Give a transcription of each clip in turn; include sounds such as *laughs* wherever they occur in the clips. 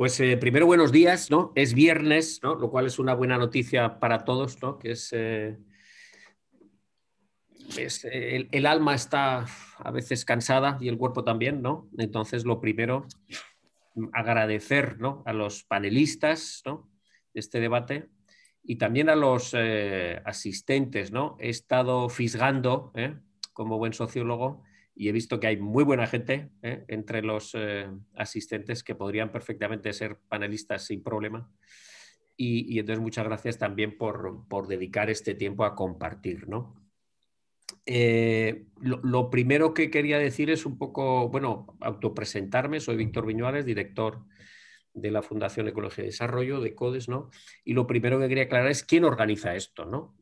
Pues eh, primero, buenos días, ¿no? Es viernes, ¿no? Lo cual es una buena noticia para todos, ¿no? Que es. Eh, eh, el, alma está a veces cansada y el cuerpo también, ¿no? Entonces, lo primero, agradecer a los panelistas de este debate y también a los asistentes, ¿no? He estado fisgando, como buen sociólogo, y he visto que hay muy buena gente ¿eh? entre los eh, asistentes que podrían perfectamente ser panelistas sin problema. Y, entonces muchas gracias también por, dedicar este tiempo a compartir. Eh, lo, primero que quería decir es un poco, bueno, autopresentarme. Soy Víctor Viñuales, director de la Fundación Ecología y Desarrollo, de CODES, ¿no? Y lo primero que quería aclarar es quién organiza esto, ¿no?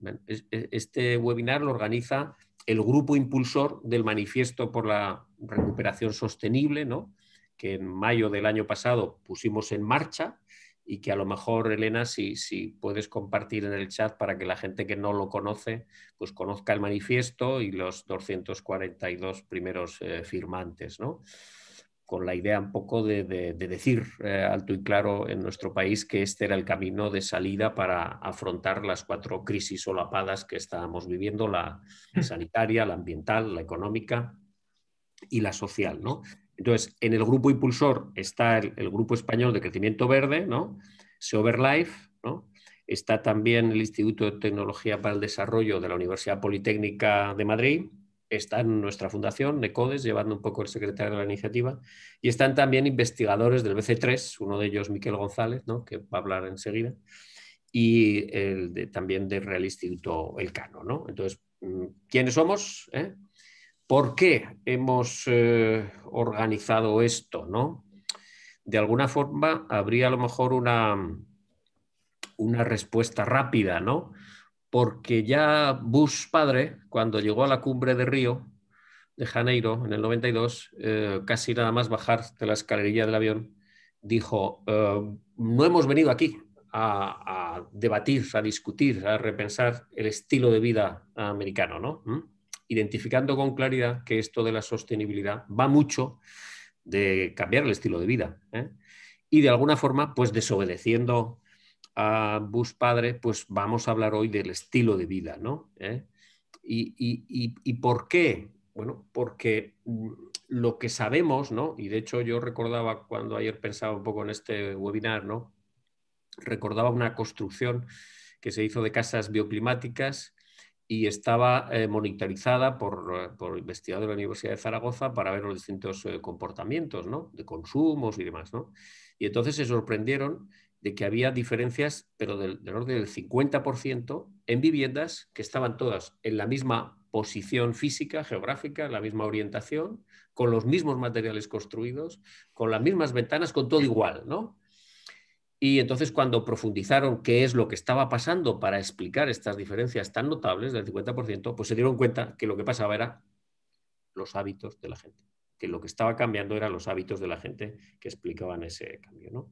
Este webinar lo organiza el grupo impulsor del manifiesto por la recuperación sostenible, ¿no? que en mayo del año pasado pusimos en marcha y que a lo mejor, Elena, si, si puedes compartir en el chat para que la gente que no lo conoce, pues conozca el manifiesto y los 242 primeros eh, firmantes. ¿no? con la idea un poco de, decir eh, alto y claro en nuestro país que este era el camino de salida para afrontar las cuatro crisis solapadas que estábamos viviendo, la hmm. sanitaria, la ambiental, la económica y la social. ¿no? Entonces, en el grupo impulsor está el, Grupo Español de Crecimiento Verde, ¿no? Life, está también el Instituto de Tecnología para el Desarrollo de la Universidad Politécnica de Madrid, está en nuestra fundación, NECODES, llevando un poco el secretario de la iniciativa, y están también investigadores del BC3, uno de ellos Miquel González, que va a hablar enseguida, y también del Real Instituto Elcano. ¿no? Entonces, mm, ¿quiénes somos? Eh? ¿Por qué hemos eh, organizado esto? De alguna forma, habría a lo mejor una, una respuesta rápida, ¿no? porque ya Bush padre, cuando llegó a la cumbre de Río de Janeiro en el 92, eh, casi nada más bajar de la escalerilla del avión, dijo, eh, no hemos venido aquí a, debatir, a discutir, a repensar el estilo de vida americano, ¿no? ¿Mm? Identificando con claridad que esto de la sostenibilidad va mucho de cambiar el estilo de vida ¿eh? y de alguna forma, pues desobedeciendo Bus padre, pues vamos a hablar hoy del estilo de vida, ¿no? ¿Eh? Y, por qué? Bueno, porque mm, lo que sabemos, ¿no? Y de hecho yo recordaba cuando ayer pensaba un poco en este webinar, ¿no? Recordaba una construcción que se hizo de casas bioclimáticas y estaba eh, monitorizada eh, por, investigadores de la Universidad de Zaragoza para ver los distintos comportamientos, ¿no? De consumos y demás, ¿no? Y entonces se sorprendieron de que había diferencias, pero del, del orden del 50% en viviendas que estaban todas en la misma posición física, geográfica, la misma orientación, con los mismos materiales construidos, con las mismas ventanas, con todo igual, ¿no? Y entonces cuando profundizaron qué es lo que estaba pasando para explicar estas diferencias tan notables del 50%, pues se dieron cuenta que lo que pasaba era los hábitos de la gente, que lo que estaba cambiando eran los hábitos de la gente que explicaban ese cambio, ¿no?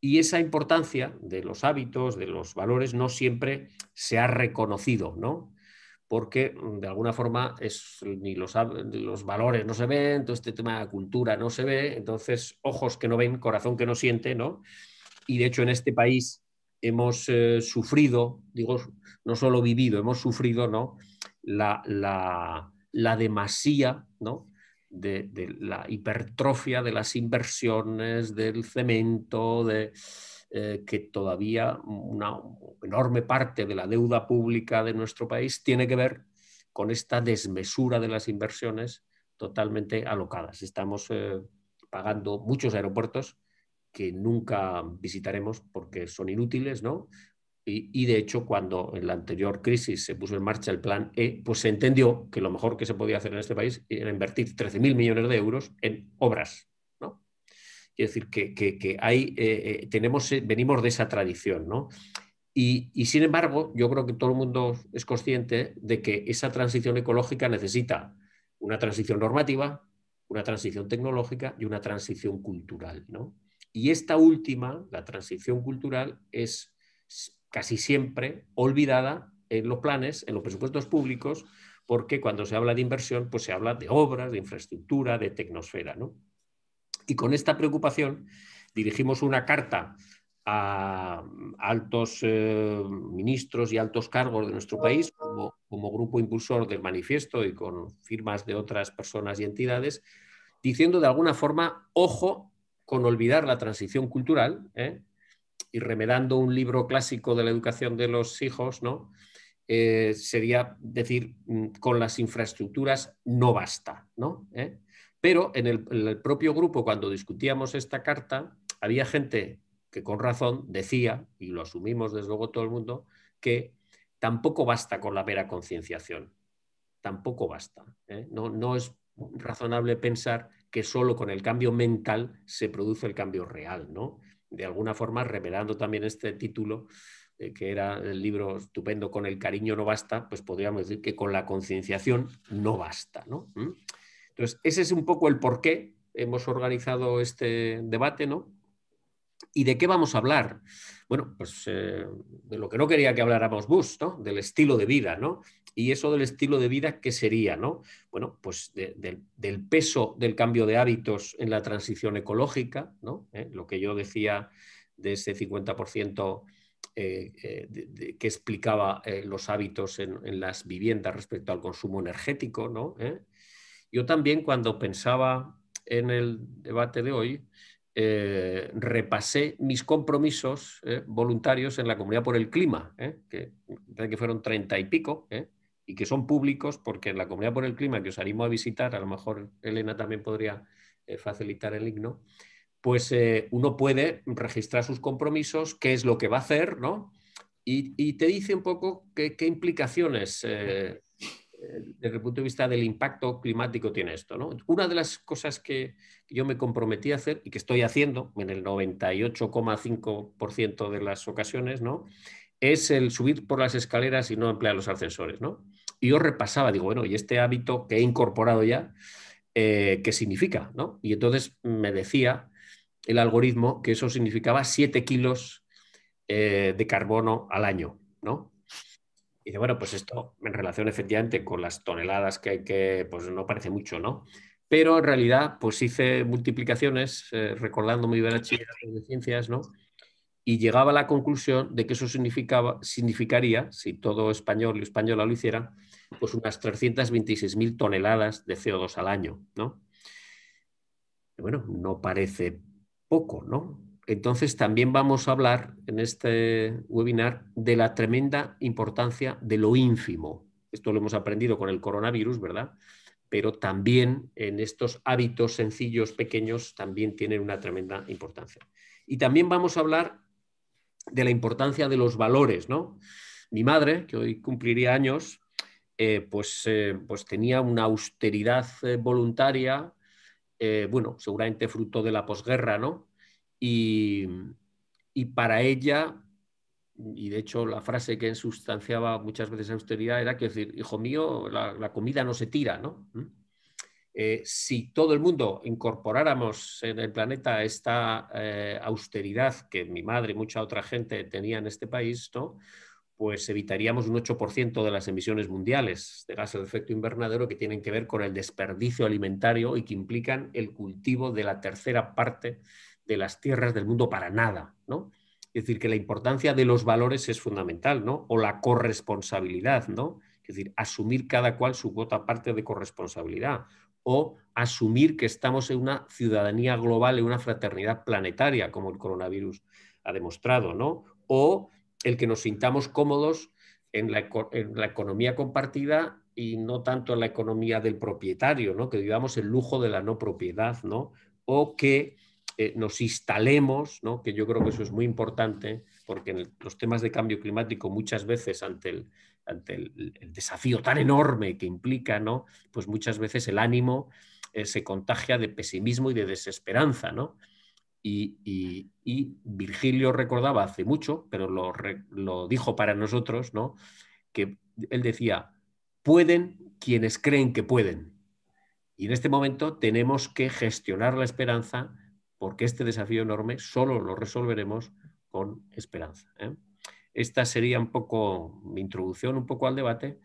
Y esa importancia de los hábitos, de los valores, no siempre se ha reconocido, ¿no? Porque mm, de alguna forma ni los, los valores no se ven, todo este tema de la cultura no se ve, entonces ojos que no ven, corazón que no siente, ¿no? Y de hecho en este país hemos eh, sufrido, digo, no solo vivido, hemos sufrido, ¿no? La, la, la demasía, ¿no? de, la hipertrofia de las inversiones, del cemento, de... Eh, que todavía una enorme parte de la deuda pública de nuestro país tiene que ver con esta desmesura de las inversiones totalmente alocadas. Estamos eh, pagando muchos aeropuertos que nunca visitaremos porque son inútiles, ¿no? Y, de hecho, cuando en la anterior crisis se puso en marcha el plan E, pues se entendió que lo mejor que se podía hacer en este país era invertir 13.000 millones de euros en obras. ¿no? Es decir, que, que, hay, eh, eh, tenemos, eh, venimos de esa tradición. Y, sin embargo, yo creo que todo el mundo es consciente de que esa transición ecológica necesita una transición normativa, una transición tecnológica y una transición cultural. Y esta última, la transición cultural, es casi siempre olvidada en los planes, en los presupuestos públicos, porque cuando se habla de inversión, pues se habla de obras, de infraestructura, de tecnosfera. ¿no? Y con esta preocupación dirigimos una carta a altos eh, ministros y altos cargos de nuestro país, como, como, grupo impulsor del manifiesto y con firmas de otras personas y entidades, diciendo de alguna forma, ojo con olvidar la transición cultural, ¿eh? y remedando un libro clásico de la educación de los hijos, ¿no? Eh, sería decir, mm, con las infraestructuras no basta, ¿no? ¿Eh? Pero en el, propio grupo, cuando discutíamos esta carta, había gente que con razón decía, y lo asumimos desde luego todo el mundo, que tampoco basta con la mera concienciación, tampoco basta. ¿eh? No, no, es razonable pensar que solo con el cambio mental se produce el cambio real, ¿no? de alguna forma revelando también este título, eh, que era el libro estupendo, con el cariño no basta, pues podríamos decir que con la concienciación no basta. ¿no? ¿Mm? Entonces, ese es un poco el porqué hemos organizado este debate, ¿no? ¿Y de qué vamos a hablar? Bueno, pues eh, de lo que no quería que habláramos Bus, ¿no? Del estilo de vida, ¿no? Y eso del estilo de vida, ¿qué sería, no? Bueno, pues del peso del cambio de hábitos en la transición ecológica, ¿no? Eh, lo que yo decía de ese 50% eh, que explicaba los hábitos en, en, las viviendas respecto al consumo energético, ¿no? Yo también cuando pensaba en el debate de hoy, eh, repasé mis compromisos eh, voluntarios en la comunidad por el clima, eh, que, fueron treinta y pico, y que son públicos, porque en la comunidad por el clima, que os animo a visitar, a lo mejor Elena también podría facilitar el himno, pues uno puede registrar sus compromisos, qué es lo que va a hacer, ¿no? Y, te dice un poco qué implicaciones desde el punto de vista del impacto climático tiene esto. ¿no? Una de las cosas que yo me comprometí a hacer y que estoy haciendo en el 98,5% de las ocasiones ¿no? es el subir por las escaleras y no emplear los ascensores. ¿no? Y yo repasaba, digo, bueno, y este hábito que he incorporado ya, eh, ¿qué significa? ¿no? Y entonces me decía el algoritmo que eso significaba 7 kilos eh, de carbono al año. ¿no? Y dice, bueno, pues esto en relación efectivamente con las toneladas que hay que, pues no parece mucho, ¿no? Pero en realidad, pues hice multiplicaciones, eh, recordando mi bachillerato de ciencias, ¿no? Y llegaba a la conclusión de que eso significaba, significaría, si todo español y española lo hiciera, pues unas 326.000 toneladas de CO2 al año, ¿no? bueno, no parece poco, ¿no? Entonces también vamos a hablar en este webinar de la tremenda importancia de lo ínfimo. Esto lo hemos aprendido con el coronavirus, ¿verdad? Pero también en estos hábitos sencillos, pequeños, también tienen una tremenda importancia. Y también vamos a hablar de la importancia de los valores, ¿no? Mi madre, que hoy cumpliría años, eh, pues, eh, pues, tenía una austeridad eh, voluntaria, bueno, seguramente fruto de la posguerra, ¿no? Y, para ella, y de hecho la frase que sustanciaba muchas veces austeridad era que decir, hijo mío, la, comida no se tira, ¿no? ¿Mm? Eh, si todo el mundo incorporáramos en el planeta esta eh, austeridad que mi madre y mucha otra gente tenía en este país, pues evitaríamos un 8% de las emisiones mundiales de gases de efecto invernadero que tienen que ver con el desperdicio alimentario y que implican el cultivo de la tercera parte de las tierras del mundo para nada, ¿no? Es decir, que la importancia de los valores es fundamental, ¿no? O la corresponsabilidad, ¿no? Es decir, asumir cada cual su cuota parte de corresponsabilidad o asumir que estamos en una ciudadanía global, en una fraternidad planetaria, como el coronavirus ha demostrado, ¿no? O el que nos sintamos cómodos en la, en la economía compartida y no tanto en la economía del propietario, ¿no? Que vivamos el lujo de la no propiedad, ¿no? O que nos instalemos, que yo creo que eso es muy importante, porque en los temas de cambio climático muchas veces ante el, ante el, desafío tan enorme que implica, ¿no? pues muchas veces el ánimo eh, se contagia de pesimismo y de desesperanza. ¿no? Y, y, Virgilio recordaba hace mucho, pero lo, lo dijo para nosotros, ¿no? que él decía, pueden quienes creen que pueden. Y en este momento tenemos que gestionar la esperanza porque este desafío enorme solo lo resolveremos con esperanza. ¿eh? Esta sería un poco mi introducción, un poco al debate.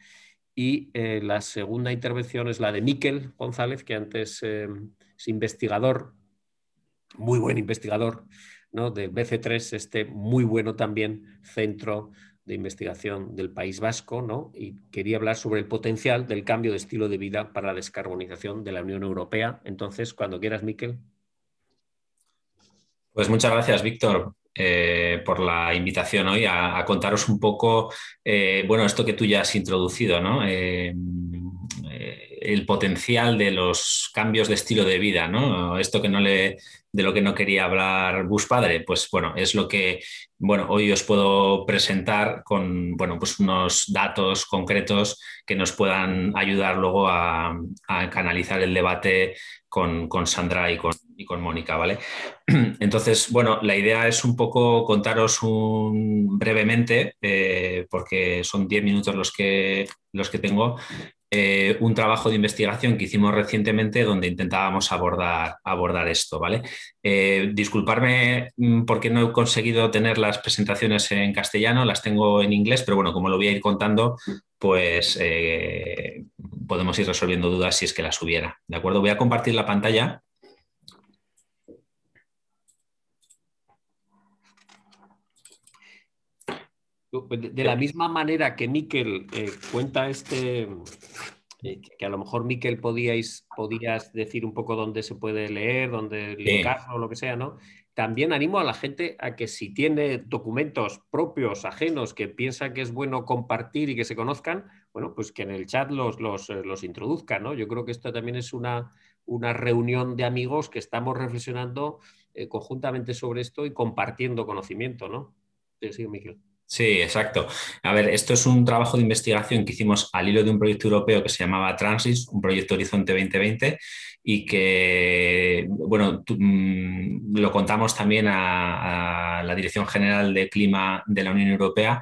Y eh, la segunda intervención es la de Miquel González, que antes eh, es investigador, muy buen investigador, ¿no? del BC3, este muy bueno también centro de investigación del País Vasco, y quería hablar sobre el potencial del cambio de estilo de vida para la descarbonización de la Unión Europea. Entonces, cuando quieras, Miquel. Pues muchas gracias, Víctor. Eh, por la invitación hoy a, contaros un poco, eh, bueno, esto que tú ya has introducido, ¿no? Eh, el potencial de los cambios de estilo de vida, ¿no? Esto que no le, de lo que no quería hablar Bus Padre, pues bueno, es lo que, bueno, hoy os puedo presentar con, bueno, pues unos datos concretos que nos puedan ayudar luego a, canalizar el debate con, Sandra y con, Mónica, ¿vale? *clears throat* Entonces, bueno, la idea es un poco contaros un, brevemente, eh, porque son 10 minutos los que, los que tengo, eh, un trabajo de investigación que hicimos recientemente donde intentábamos abordar, abordar esto, ¿vale? Eh, disculparme mm, porque no he conseguido tener las presentaciones en castellano, las tengo en inglés, pero bueno, como lo voy a ir contando, pues eh, podemos ir resolviendo dudas si es que las hubiera, ¿de acuerdo? Voy a compartir la pantalla Pues, de eh, la misma manera que Miquel eh, cuenta este, eh, que a lo mejor Miquel podíais, podías decir un poco dónde se puede leer, dónde le o lo que sea, ¿no? También animo a la gente a que si tiene documentos propios, ajenos, que piensa que es bueno compartir y que se conozcan, bueno, pues que en el chat los, los, introduzca, ¿no? Yo creo que esto también es una, una reunión de amigos que estamos reflexionando conjuntamente sobre esto y compartiendo conocimiento, ¿no? Sí, Miquel. Sí, exacto. A ver, esto es un trabajo de investigación que hicimos al hilo de un proyecto europeo que se llamaba Transis, un proyecto Horizonte 2020, y que, bueno, mm, lo contamos también a, la Dirección General de Clima de la Unión Europea,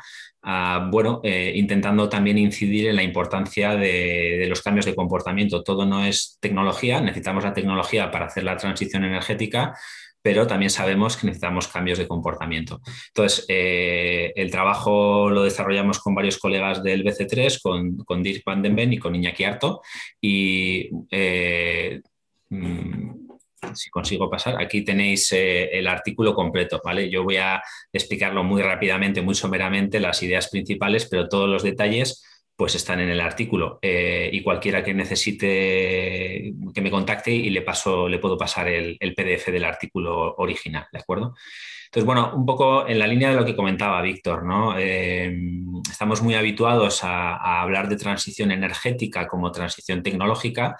bueno, eh, intentando también incidir en la importancia de, los cambios de comportamiento. Todo no es tecnología, necesitamos la tecnología para hacer la transición energética, pero también sabemos que necesitamos cambios de comportamiento. Entonces, eh, el trabajo lo desarrollamos con varios colegas del BC3, con, con Dirk Van den Ben y con Iñaki Arto. y eh, mm, si consigo pasar, aquí tenéis eh, el artículo completo, ¿vale? Yo voy a explicarlo muy rápidamente, muy someramente, las ideas principales, pero todos los detalles pues están en el artículo. Eh, y cualquiera que necesite que me contacte y le paso, le puedo pasar el, PDF del artículo original, ¿de acuerdo? Entonces, bueno, un poco en la línea de lo que comentaba Víctor, ¿no? Eh, estamos muy habituados a hablar de transición energética como transición tecnológica,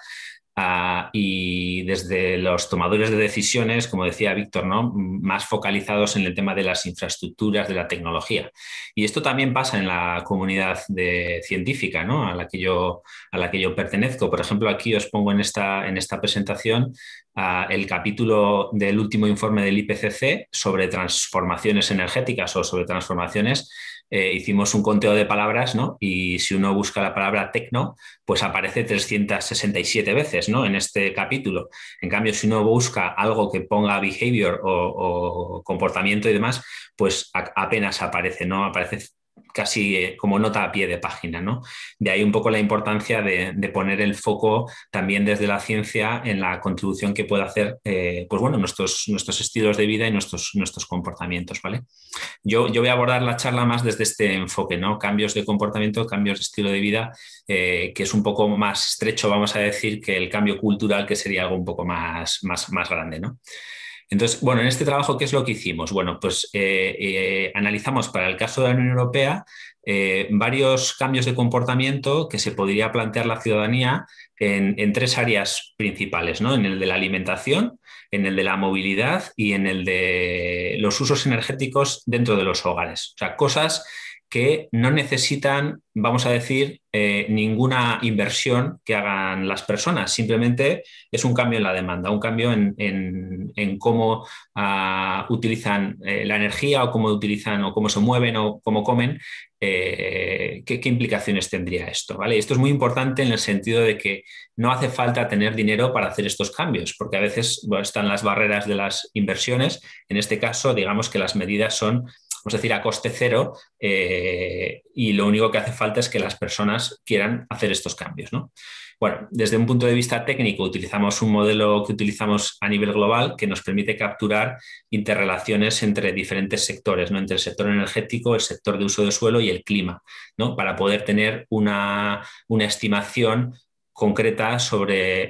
Ah, y desde los tomadores de decisiones, como decía Víctor, ¿no? más focalizados en el tema de las infraestructuras, de la tecnología. Y esto también pasa en la comunidad científica ¿no? a, la que yo, a la que yo pertenezco. Por ejemplo, aquí os pongo en esta, en esta presentación ah, el capítulo del último informe del IPCC sobre transformaciones energéticas o sobre transformaciones eh, hicimos un conteo de palabras, ¿no? Y si uno busca la palabra tecno, pues aparece 367 veces, ¿no? En este capítulo. En cambio, si uno busca algo que ponga behavior o, comportamiento y demás, pues apenas aparece, ¿no? Aparece casi eh, como nota a pie de página. ¿no? De ahí un poco la importancia de, poner el foco también desde la ciencia en la contribución que puede hacer eh, pues bueno, nuestros, nuestros estilos de vida y nuestros, nuestros comportamientos. ¿vale? Yo, yo voy a abordar la charla más desde este enfoque, ¿no? cambios de comportamiento, cambios de estilo de vida, eh, que es un poco más estrecho, vamos a decir, que el cambio cultural, que sería algo un poco más, más, más grande. ¿no? Entonces, bueno, en este trabajo, ¿qué es lo que hicimos? Bueno, pues eh, eh, analizamos para el caso de la Unión Europea eh, varios cambios de comportamiento que se podría plantear la ciudadanía en, en tres áreas principales, ¿no? En el de la alimentación, en el de la movilidad y en el de los usos energéticos dentro de los hogares. O sea, cosas que no necesitan, vamos a decir, eh, ninguna inversión que hagan las personas. Simplemente es un cambio en la demanda, un cambio en, cómo ah, utilizan eh, la energía o cómo utilizan o cómo se mueven o cómo comen. Eh, ¿qué, implicaciones tendría esto? ¿vale? Esto es muy importante en el sentido de que no hace falta tener dinero para hacer estos cambios, porque a veces están las barreras de las inversiones. En este caso, digamos que las medidas son es decir, a coste cero, eh, y lo único que hace falta es que las personas quieran hacer estos cambios. Bueno, desde un punto de vista técnico, utilizamos un modelo que utilizamos a nivel global que nos permite capturar interrelaciones entre diferentes sectores, ¿no? entre el sector energético, el sector de uso de suelo y el clima, para poder tener una, estimación concreta sobre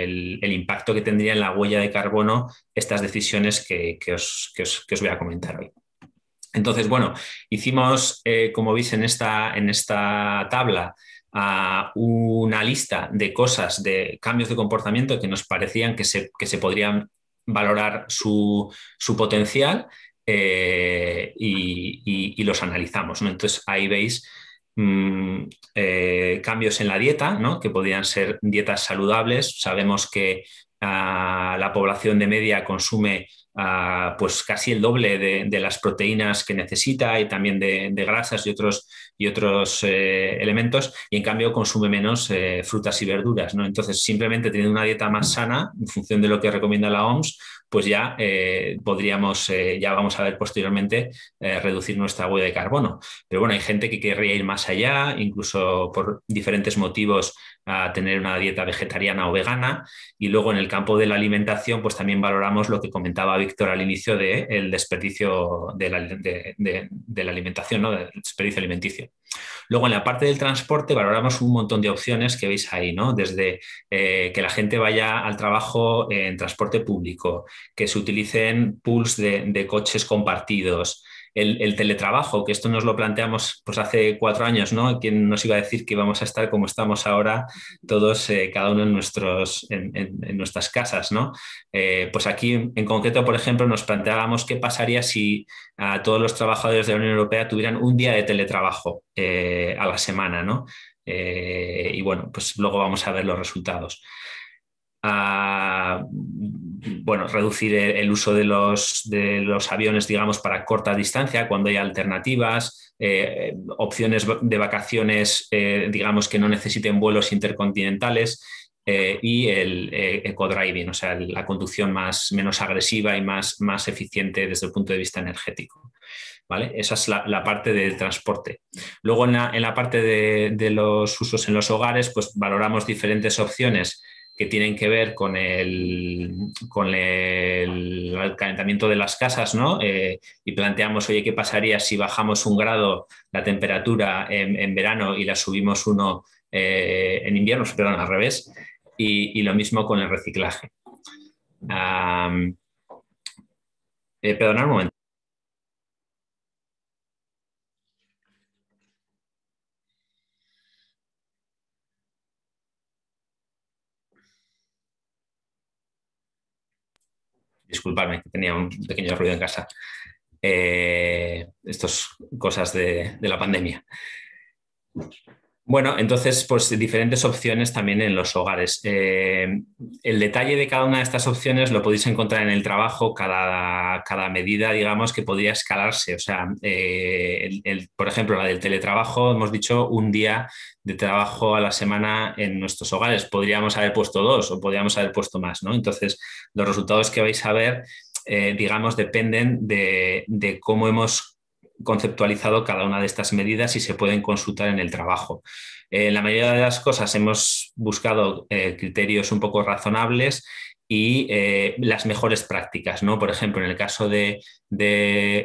eh, el, impacto que tendría en la huella de carbono estas decisiones que os voy a comentar hoy. Entonces, bueno, hicimos, eh, como veis en esta, en esta tabla, una lista de cosas, de cambios de comportamiento que nos parecían que se, podrían valorar su, potencial eh, y, los analizamos. Entonces ahí veis mm, eh, cambios en la dieta, ¿no? que podrían ser dietas saludables. Sabemos que Ah, la población de media consume ah, pues casi el doble de, las proteínas que necesita y también de, grasas y otros, y otros eh, elementos y en cambio consume menos eh, frutas y verduras. ¿no? Entonces simplemente teniendo una dieta más sana en función de lo que recomienda la OMS pues ya eh, podríamos, ya vamos a ver posteriormente, reducir nuestra huella de carbono. Pero bueno, hay gente que querría ir más allá, incluso por diferentes motivos a tener una dieta vegetariana o vegana. Y luego en el campo de la alimentación, pues también valoramos lo que comentaba Víctor al inicio del el desperdicio de la, alimentación, ¿no? del desperdicio alimenticio. Luego en la parte del transporte valoramos un montón de opciones que veis ahí, ¿no? Desde eh, que la gente vaya al trabajo en transporte público, que se utilicen pools de coches compartidos, el, teletrabajo, que esto nos lo planteamos pues hace cuatro años, ¿no? ¿Quién nos iba a decir que íbamos a estar como estamos ahora todos, eh, cada uno en, nuestras casas, ¿no? Eh, pues aquí en concreto, por ejemplo, nos planteábamos qué pasaría si a todos los trabajadores de la Unión Europea tuvieran un día de teletrabajo eh, a la semana, ¿no? y bueno, pues luego vamos a ver los resultados a bueno, reducir el uso de los, aviones, digamos, para corta distancia, cuando hay alternativas, eh, opciones de vacaciones, eh, digamos, que no necesiten vuelos intercontinentales. Eh, y el eco-driving, o sea, la conducción más, menos agresiva y más, más eficiente desde el punto de vista energético. ¿Vale? Esa es la, parte del transporte. Luego, en la, parte de, de, los usos en los hogares, pues valoramos diferentes opciones que tienen que ver con el, el calentamiento de las casas, ¿no? Eh, y planteamos, oye, ¿qué pasaría si bajamos un grado la temperatura en, verano y la subimos uno eh, en invierno? Perdón, al revés. Y, lo mismo con el reciclaje. Eh, Perdona un momento. disculpadme, que tenía un pequeño ruido en casa. Eh, estas cosas de la pandemia. Bueno, entonces, pues diferentes opciones también en los hogares. Eh, el detalle de cada una de estas opciones lo podéis encontrar en el trabajo, cada, cada medida, digamos, que podría escalarse. O sea, eh, por ejemplo, la del teletrabajo, hemos dicho un día de trabajo a la semana en nuestros hogares. Podríamos haber puesto dos o podríamos haber puesto más, ¿no? Entonces, los resultados que vais a ver, eh, digamos, dependen de, de cómo hemos conceptualizado cada una de estas medidas y se pueden consultar en el trabajo. En eh, la mayoría de las cosas hemos buscado eh, criterios un poco razonables y eh, las mejores prácticas, ¿no? Por ejemplo, en el caso de,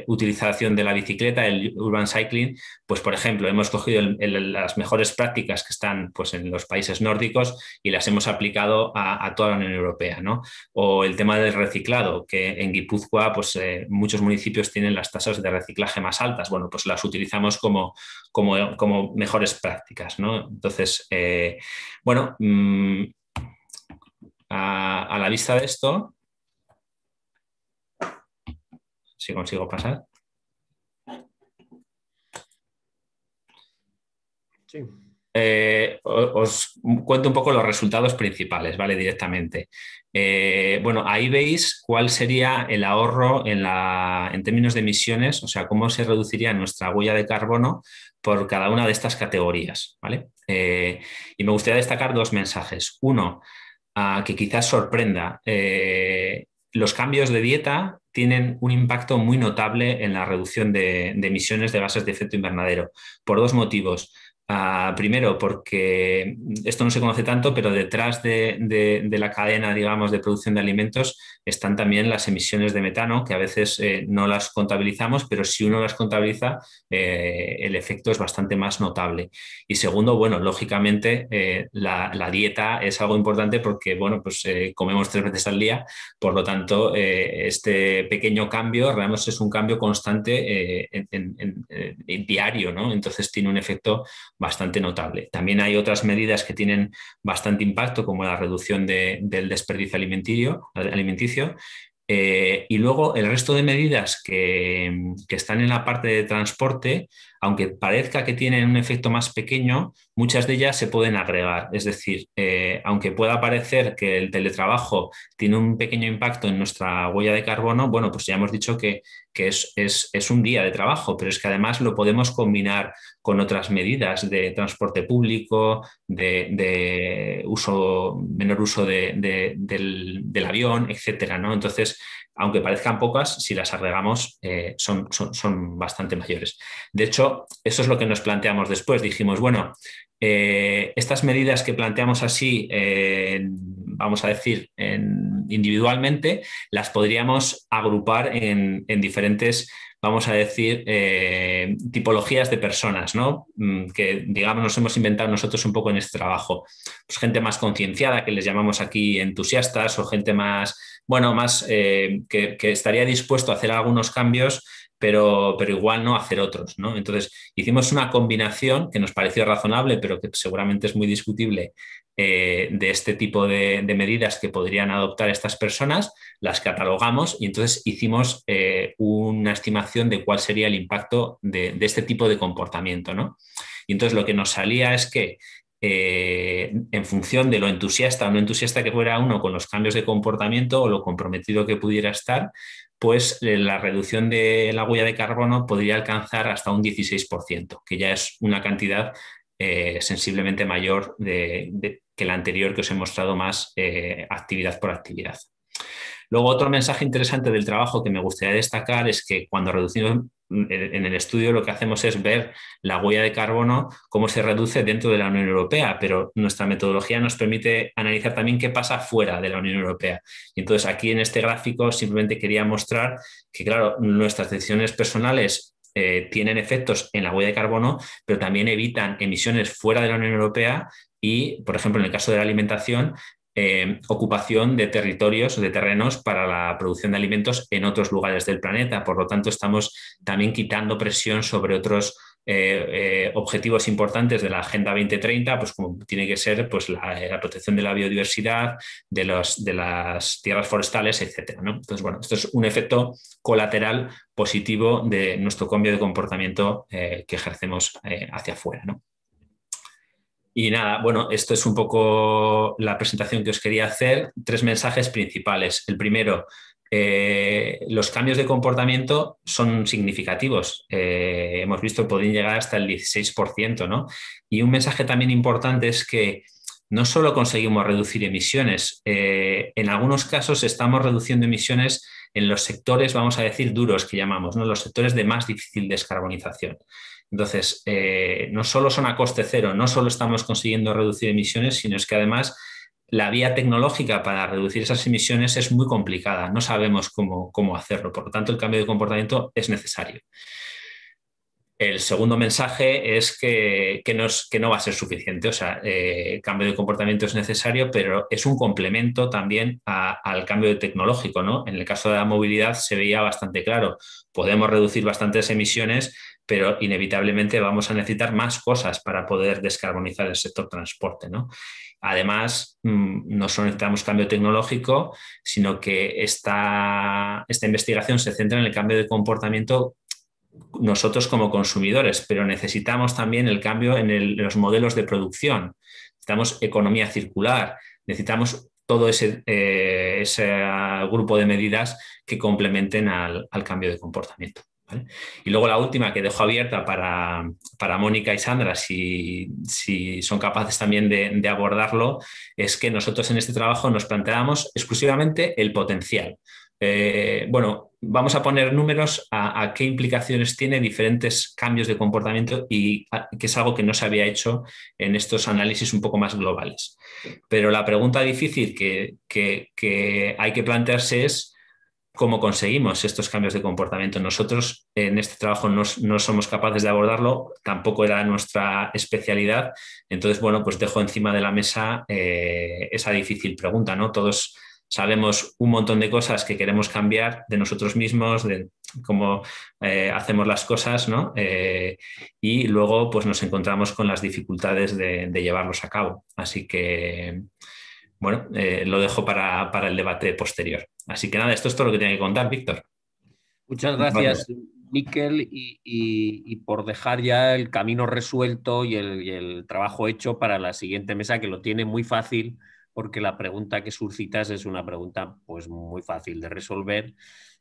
utilización de la bicicleta, el urban cycling, pues por ejemplo, hemos cogido las mejores prácticas que están pues, en los países nórdicos y las hemos aplicado a, toda la Unión Europea, ¿no? O el tema del reciclado, que en Guipúzcoa, pues eh, muchos municipios tienen las tasas de reciclaje más altas, bueno, pues las utilizamos como, como, como mejores prácticas, ¿no? Entonces, eh, bueno... Mm, a, la vista de esto, si consigo pasar. Eh, os cuento un poco los resultados principales, ¿vale? Directamente. Eh, bueno, ahí veis cuál sería el ahorro en, la, en términos de emisiones, o sea, cómo se reduciría nuestra huella de carbono por cada una de estas categorías, ¿vale? Eh, y me gustaría destacar dos mensajes. Uno, que quizás sorprenda. Eh, los cambios de dieta tienen un impacto muy notable en la reducción de, emisiones de gases de efecto invernadero por dos motivos. Ah, primero, porque esto no se conoce tanto, pero detrás de, la cadena, digamos, de producción de alimentos están también las emisiones de metano, que a veces eh, no las contabilizamos, pero si uno las contabiliza, eh, el efecto es bastante más notable. Y segundo, bueno, lógicamente eh, la, dieta es algo importante porque, bueno, pues comemos tres veces al día, por lo tanto, este pequeño cambio realmente es un cambio constante en, diario, ¿no? Entonces tiene un efecto bastante notable. También hay otras medidas que tienen bastante impacto, como la reducción del desperdicio alimenticio, eh, y luego el resto de medidas que, están en la parte de transporte aunque parezca que tienen un efecto más pequeño, muchas de ellas se pueden agregar. Es decir, eh, aunque pueda parecer que el teletrabajo tiene un pequeño impacto en nuestra huella de carbono, bueno, pues ya hemos dicho que, es, un día de trabajo, pero es que además lo podemos combinar con otras medidas de transporte público, de, uso, menor uso del, avión, etcétera. ¿no? Entonces, aunque parezcan pocas, si las agregamos eh, son, son, bastante mayores. De hecho, eso es lo que nos planteamos después. Dijimos, bueno, eh, estas medidas que planteamos así, vamos a decir, individualmente, las podríamos agrupar en, en diferentes vamos a decir, eh, tipologías de personas, ¿no? Mm, que, digamos, nos hemos inventado nosotros un poco en este trabajo. Pues gente más concienciada, que les llamamos aquí entusiastas, o gente más, bueno, más eh, que, estaría dispuesto a hacer algunos cambios, pero, pero igual no hacer otros, ¿no? Entonces, hicimos una combinación que nos pareció razonable, pero que seguramente es muy discutible, eh, de este tipo de, medidas que podrían adoptar estas personas, las catalogamos y entonces hicimos eh, una estimación de cuál sería el impacto de, este tipo de comportamiento. ¿no? Y entonces lo que nos salía es que eh, en función de lo entusiasta o no entusiasta que fuera uno con los cambios de comportamiento o lo comprometido que pudiera estar, pues la reducción de la huella de carbono podría alcanzar hasta un 16%, que ya es una cantidad eh, sensiblemente mayor que la anterior que os he mostrado más eh, actividad por actividad. Luego, otro mensaje interesante del trabajo que me gustaría destacar es que cuando reducimos mm, en el estudio lo que hacemos es ver la huella de carbono, cómo se reduce dentro de la Unión Europea, pero nuestra metodología nos permite analizar también qué pasa fuera de la Unión Europea. Y entonces aquí en este gráfico simplemente quería mostrar que, claro, nuestras decisiones personales eh, tienen efectos en la huella de carbono, pero también evitan emisiones fuera de la Unión Europea y, por ejemplo, en el caso de la alimentación, eh, ocupación de territorios, o de terrenos para la producción de alimentos en otros lugares del planeta. Por lo tanto, estamos también quitando presión sobre otros eh, eh, objetivos importantes de la Agenda 2030, pues como tiene que ser pues, la, eh, protección de la biodiversidad, de, las tierras forestales, etc. Entonces, bueno, esto es un efecto colateral positivo de nuestro cambio de comportamiento que ejercemos hacia afuera. Y nada, bueno, esto es un poco la presentación que os quería hacer. Tres mensajes principales. El primero, eh, los cambios de comportamiento son significativos. Eh, hemos visto, pueden llegar hasta el 16%, ¿no? Y un mensaje también importante es que no solo conseguimos reducir emisiones, eh, en algunos casos estamos reduciendo emisiones en los sectores, vamos a decir, duros que llamamos, los sectores de más difícil descarbonización. Entonces, no solo son a coste cero, no solo estamos consiguiendo reducir emisiones, sino es que además la vía tecnológica para reducir esas emisiones es muy complicada, no sabemos cómo, hacerlo, por lo tanto el cambio de comportamiento es necesario. El segundo mensaje es que, no, que no, va a ser suficiente, o sea, el eh, cambio de comportamiento es necesario, pero es un complemento también al cambio tecnológico, En el caso de la movilidad se veía bastante claro, podemos reducir bastantes emisiones, pero inevitablemente vamos a necesitar más cosas para poder descarbonizar el sector transporte. ¿no? Además, mm, no solo necesitamos cambio tecnológico, sino que esta, esta investigación se centra en el cambio de comportamiento nosotros como consumidores, pero necesitamos también el cambio en los modelos de producción. Necesitamos economía circular, necesitamos todo ese, eh, ese grupo de medidas que complementen al cambio de comportamiento. Y luego la última que dejo abierta para, Mónica y Sandra, si, son capaces también de, abordarlo, es que nosotros en este trabajo nos planteamos exclusivamente el potencial. Eh, bueno, vamos a poner números a, qué implicaciones tiene diferentes cambios de comportamiento y que es algo que no se había hecho en estos análisis un poco más globales. Pero la pregunta difícil que hay que plantearse es cómo conseguimos estos cambios de comportamiento. Nosotros en este trabajo no, somos capaces de abordarlo, tampoco era nuestra especialidad. Entonces, bueno, pues dejo encima de la mesa eh, esa difícil pregunta, ¿no? Todos sabemos un montón de cosas que queremos cambiar de nosotros mismos, de cómo eh, hacemos las cosas, ¿no? Eh, y luego, pues nos encontramos con las dificultades de, llevarlos a cabo. Así que, bueno, lo dejo para el debate posterior. Así que nada, esto es todo lo que tenía que contar, Víctor. Muchas gracias, Miquel, y, por dejar ya el camino resuelto y el, trabajo hecho para la siguiente mesa, que lo tiene muy fácil, porque la pregunta que suscitas es una pregunta pues, muy fácil de resolver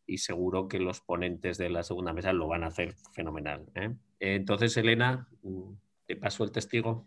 y seguro que los ponentes de la segunda mesa lo van a hacer fenomenal. ¿eh? Entonces, Elena, te paso el testigo.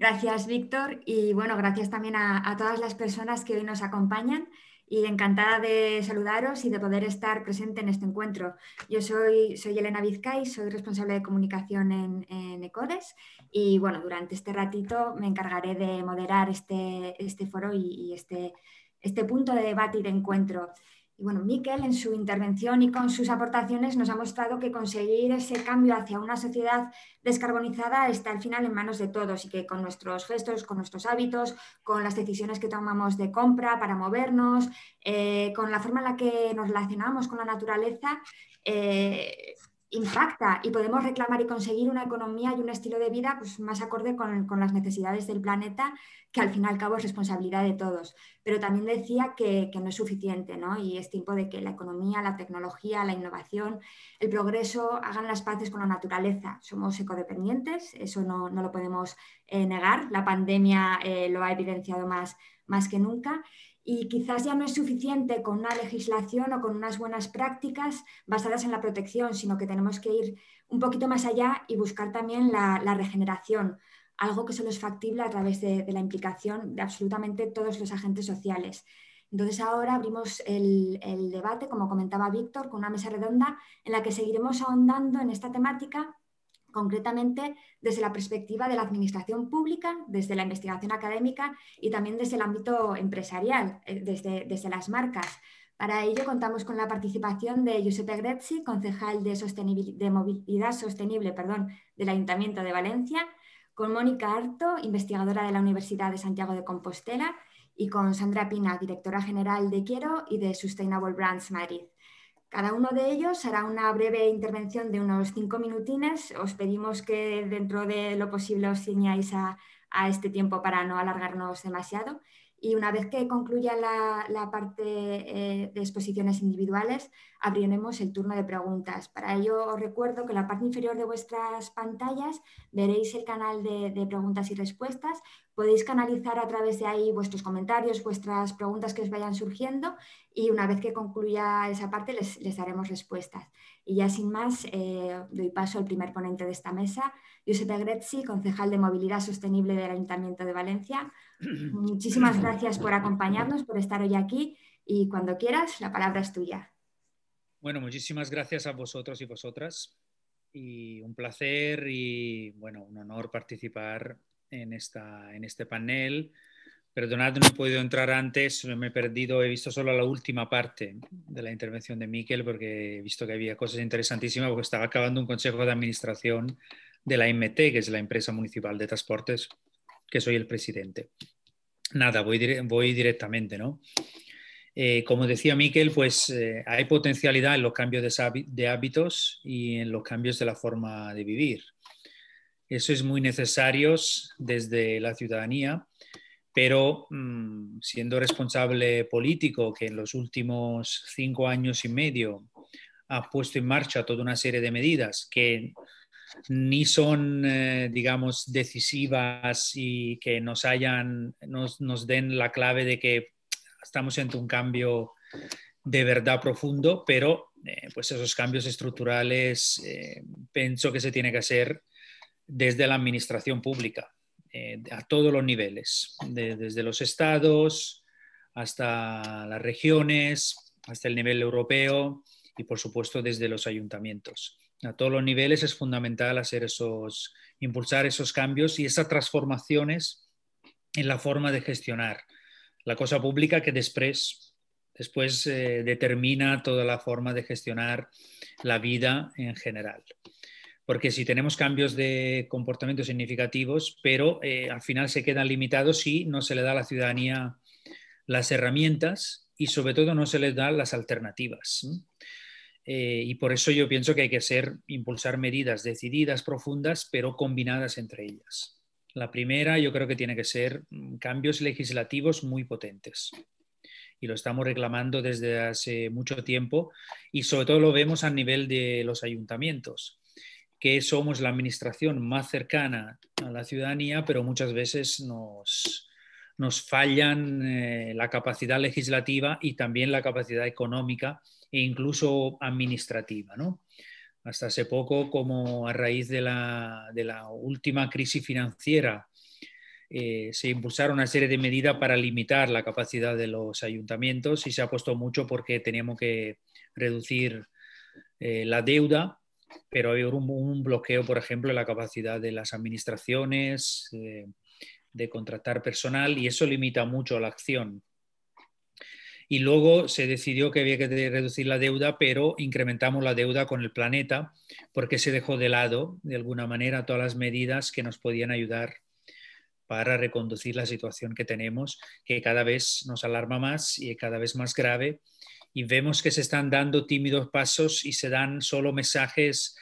Gracias, Víctor, y bueno, gracias también a, a todas las personas que hoy nos acompañan y encantada de saludaros y de poder estar presente en este encuentro. Yo soy, soy Elena Vizcay, soy responsable de comunicación en, en, ECODES y bueno, durante este ratito me encargaré de moderar este, este foro y, este, este punto de debate y de encuentro. Y bueno, Miquel en su intervención y con sus aportaciones nos ha mostrado que conseguir ese cambio hacia una sociedad descarbonizada está al final en manos de todos y que con nuestros gestos, con nuestros hábitos, con las decisiones que tomamos de compra para movernos, eh, con la forma en la que nos relacionamos con la naturaleza, eh, impacta y podemos reclamar y conseguir una economía y un estilo de vida pues, más acorde con, las necesidades del planeta, que al fin y al cabo es responsabilidad de todos. Pero también decía que, no es suficiente ¿no? y es tiempo de que la economía, la tecnología, la innovación, el progreso hagan las paces con la naturaleza. Somos ecodependientes, eso no, lo podemos eh, negar, la pandemia eh, lo ha evidenciado más, más que nunca y quizás ya no es suficiente con una legislación o con unas buenas prácticas basadas en la protección, sino que tenemos que ir un poquito más allá y buscar también la, regeneración, algo que solo es factible a través de, la implicación de absolutamente todos los agentes sociales. Entonces ahora abrimos el, el debate, como comentaba Víctor, con una mesa redonda en la que seguiremos ahondando en esta temática concretamente desde la perspectiva de la administración pública, desde la investigación académica y también desde el ámbito empresarial, eh, desde, desde las marcas. Para ello contamos con la participación de Giuseppe Grezzi, concejal de, de, movilidad sostenible perdón, del Ayuntamiento de Valencia, con Mónica Arto, investigadora de la Universidad de Santiago de Compostela, y con Sandra Pina, directora general de Quiero y de Sustainable Brands Madrid. Cada uno de ellos hará una breve intervención de unos cinco minutines. Os pedimos que dentro de lo posible os ciñáis a, a este tiempo para no alargarnos demasiado y una vez que concluya la, parte eh, de exposiciones individuales, abriremos el turno de preguntas. Para ello os recuerdo que en la parte inferior de vuestras pantallas veréis el canal de, preguntas y respuestas. Podéis canalizar a través de ahí vuestros comentarios, vuestras preguntas que os vayan surgiendo y una vez que concluya esa parte les, daremos respuestas. Y ya sin más, eh, doy paso al primer ponente de esta mesa, Giuseppe Grezzi, concejal de Movilidad Sostenible del Ayuntamiento de Valencia. *clears throat* Muchísimas gracias por acompañarnos, por estar hoy aquí y cuando quieras, la palabra es tuya. Bueno, muchísimas gracias a vosotros y vosotras y un placer y bueno, un honor participar en, esta, en este panel. Perdonad, no he podido entrar antes, me he perdido, he visto solo la última parte de la intervención de Miquel porque he visto que había cosas interesantísimas porque estaba acabando un consejo de administración de la MT que es la empresa municipal de transportes que soy el presidente. Nada, voy, voy directamente, ¿no? Eh, como decía Miquel, pues eh, hay potencialidad en los cambios de, hábitos y en los cambios de la forma de vivir. Eso es muy necesario desde la ciudadanía, pero mm, siendo responsable político, que en los últimos cinco años y medio ha puesto en marcha toda una serie de medidas que ni son, eh, digamos, decisivas y que nos hayan, nos, den la clave de que estamos ante un cambio de verdad profundo, pero eh, pues esos cambios estructurales eh, pienso que se tiene que hacer desde la administración pública, a todos los niveles, desde los estados hasta las regiones, hasta el nivel europeo y por supuesto desde los ayuntamientos a todos los niveles es fundamental hacer esos, impulsar esos cambios y esas transformaciones en la forma de gestionar la cosa pública que después, después eh, determina toda la forma de gestionar la vida en general. Porque si tenemos cambios de comportamiento significativos, pero eh, al final se quedan limitados si no se le da a la ciudadanía las herramientas y sobre todo no se les dan las alternativas. Eh, y por eso yo pienso que hay que ser, impulsar medidas decididas, profundas, pero combinadas entre ellas. La primera yo creo que tiene que ser mm, cambios legislativos muy potentes. Y lo estamos reclamando desde hace mucho tiempo y sobre todo lo vemos a nivel de los ayuntamientos que somos la administración más cercana a la ciudadanía, pero muchas veces nos, nos fallan eh, la capacidad legislativa y también la capacidad económica e incluso administrativa. ¿no? Hasta hace poco, como a raíz de la, última crisis financiera, eh, se impulsaron una serie de medidas para limitar la capacidad de los ayuntamientos y se ha puesto mucho porque teníamos que reducir eh, la deuda, pero hay un, bloqueo, por ejemplo, en la capacidad de las administraciones de contratar personal y eso limita mucho la acción. Y luego se decidió que había que reducir la deuda, pero incrementamos la deuda con el planeta porque se dejó de lado, de alguna manera, todas las medidas que nos podían ayudar para reconducir la situación que tenemos, que cada vez nos alarma más y cada vez más grave. Y vemos que se están dando tímidos pasos y se dan solo mensajes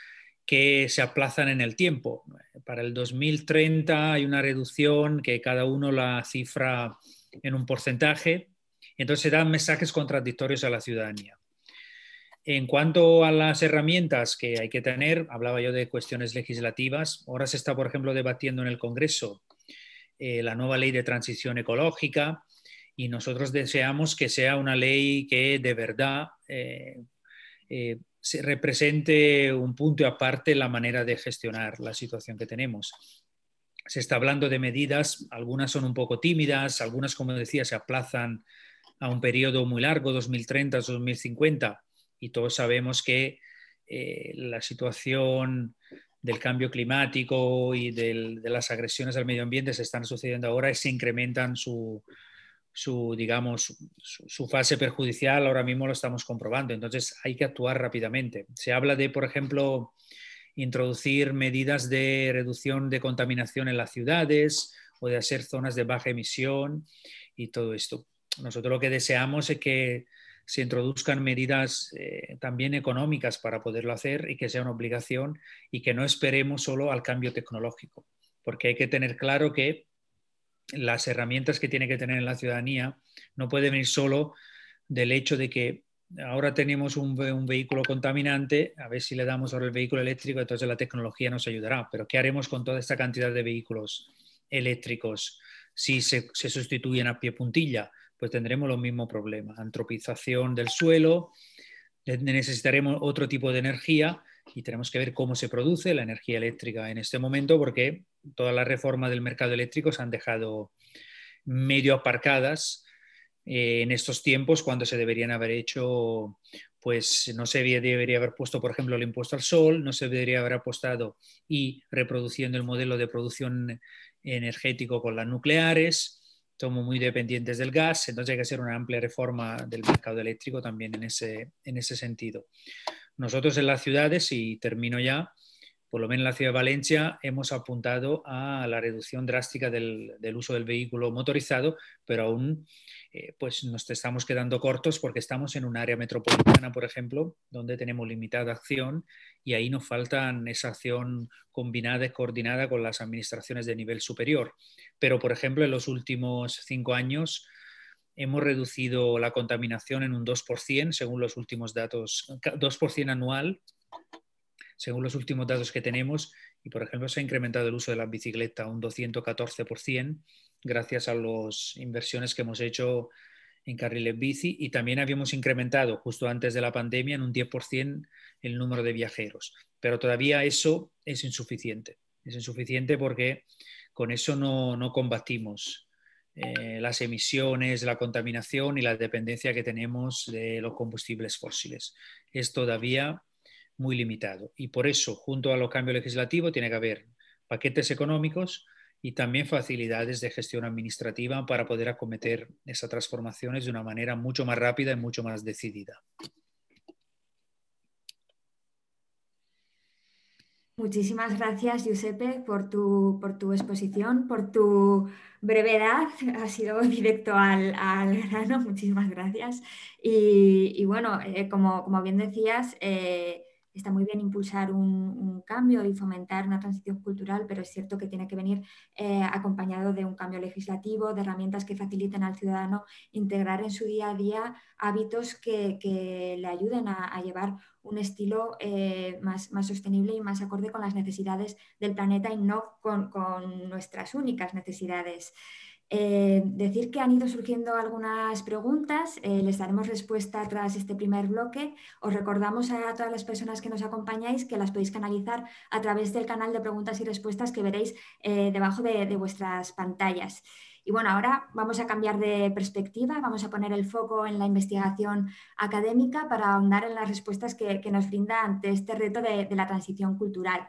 que se aplazan en el tiempo. Para el 2030 hay una reducción que cada uno la cifra en un porcentaje, entonces se dan mensajes contradictorios a la ciudadanía. En cuanto a las herramientas que hay que tener, hablaba yo de cuestiones legislativas, ahora se está, por ejemplo, debatiendo en el Congreso eh, la nueva ley de transición ecológica y nosotros deseamos que sea una ley que de verdad eh, eh, se represente un punto y aparte la manera de gestionar la situación que tenemos. Se está hablando de medidas, algunas son un poco tímidas, algunas, como decía, se aplazan a un periodo muy largo, 2030, 2050, y todos sabemos que eh, la situación del cambio climático y de las agresiones al medio ambiente se están sucediendo ahora y se incrementan su, su, digamos, su, fase perjudicial, ahora mismo lo estamos comprobando. Entonces hay que actuar rápidamente. Se habla de, por ejemplo, introducir medidas de reducción de contaminación en las ciudades o de hacer zonas de baja emisión y todo esto. Nosotros lo que deseamos es que se introduzcan medidas eh, también económicas para poderlo hacer y que sea una obligación y que no esperemos solo al cambio tecnológico, porque hay que tener claro que las herramientas que tiene que tener la ciudadanía no pueden venir solo del hecho de que ahora tenemos un, vehículo contaminante, a ver si le damos ahora el vehículo eléctrico, entonces la tecnología nos ayudará. Pero ¿qué haremos con toda esta cantidad de vehículos eléctricos si se sustituyen a pie puntilla? Pues tendremos los mismos problemas, antropización del suelo, necesitaremos otro tipo de energía y tenemos que ver cómo se produce la energía eléctrica en este momento porque todas las reformas del mercado eléctrico se han dejado medio aparcadas eh, en estos tiempos cuando se deberían haber hecho, pues no se debería haber puesto, por ejemplo, el impuesto al sol, no se debería haber apostado y reproduciendo el modelo de producción energético con las nucleares, somos muy dependientes del gas, entonces hay que hacer una amplia reforma del mercado eléctrico también en ese, en ese sentido. Nosotros en las ciudades, y termino ya, por lo menos en la ciudad de Valencia, hemos apuntado a la reducción drástica del, uso del vehículo motorizado, pero aún eh, pues nos estamos quedando cortos porque estamos en un área metropolitana, por ejemplo, donde tenemos limitada acción y ahí nos faltan esa acción combinada y coordinada con las administraciones de nivel superior. Pero, por ejemplo, en los últimos cinco años, hemos reducido la contaminación en un 2%, según los últimos datos, 2% anual, según los últimos datos que tenemos. Y, por ejemplo, se ha incrementado el uso de la bicicleta un 214% gracias a las inversiones que hemos hecho en carriles bici y también habíamos incrementado justo antes de la pandemia en un 10% el número de viajeros. Pero todavía eso es insuficiente. Es insuficiente porque con eso no, combatimos eh, las emisiones, la contaminación y la dependencia que tenemos de los combustibles fósiles. Es todavía muy limitado. Y por eso, junto a los cambios legislativos, tiene que haber paquetes económicos y también facilidades de gestión administrativa para poder acometer esas transformaciones de una manera mucho más rápida y mucho más decidida. Muchísimas gracias, Giuseppe, por tu, por tu exposición, por tu brevedad. Ha sido directo al, grano, muchísimas gracias. Y, bueno, eh, como, bien decías, eh, está muy bien impulsar un, cambio y fomentar una transición cultural, pero es cierto que tiene que venir eh, acompañado de un cambio legislativo, de herramientas que faciliten al ciudadano integrar en su día a día hábitos que, le ayuden a, llevar un estilo eh, más, sostenible y más acorde con las necesidades del planeta y no con, con nuestras únicas necesidades. Eh, decir que han ido surgiendo algunas preguntas, eh, les daremos respuesta tras este primer bloque. Os recordamos a todas las personas que nos acompañáis que las podéis canalizar a través del canal de preguntas y respuestas que veréis eh, debajo de, vuestras pantallas. Y bueno, ahora vamos a cambiar de perspectiva, vamos a poner el foco en la investigación académica para ahondar en las respuestas que, nos brinda ante este reto de, de la transición cultural.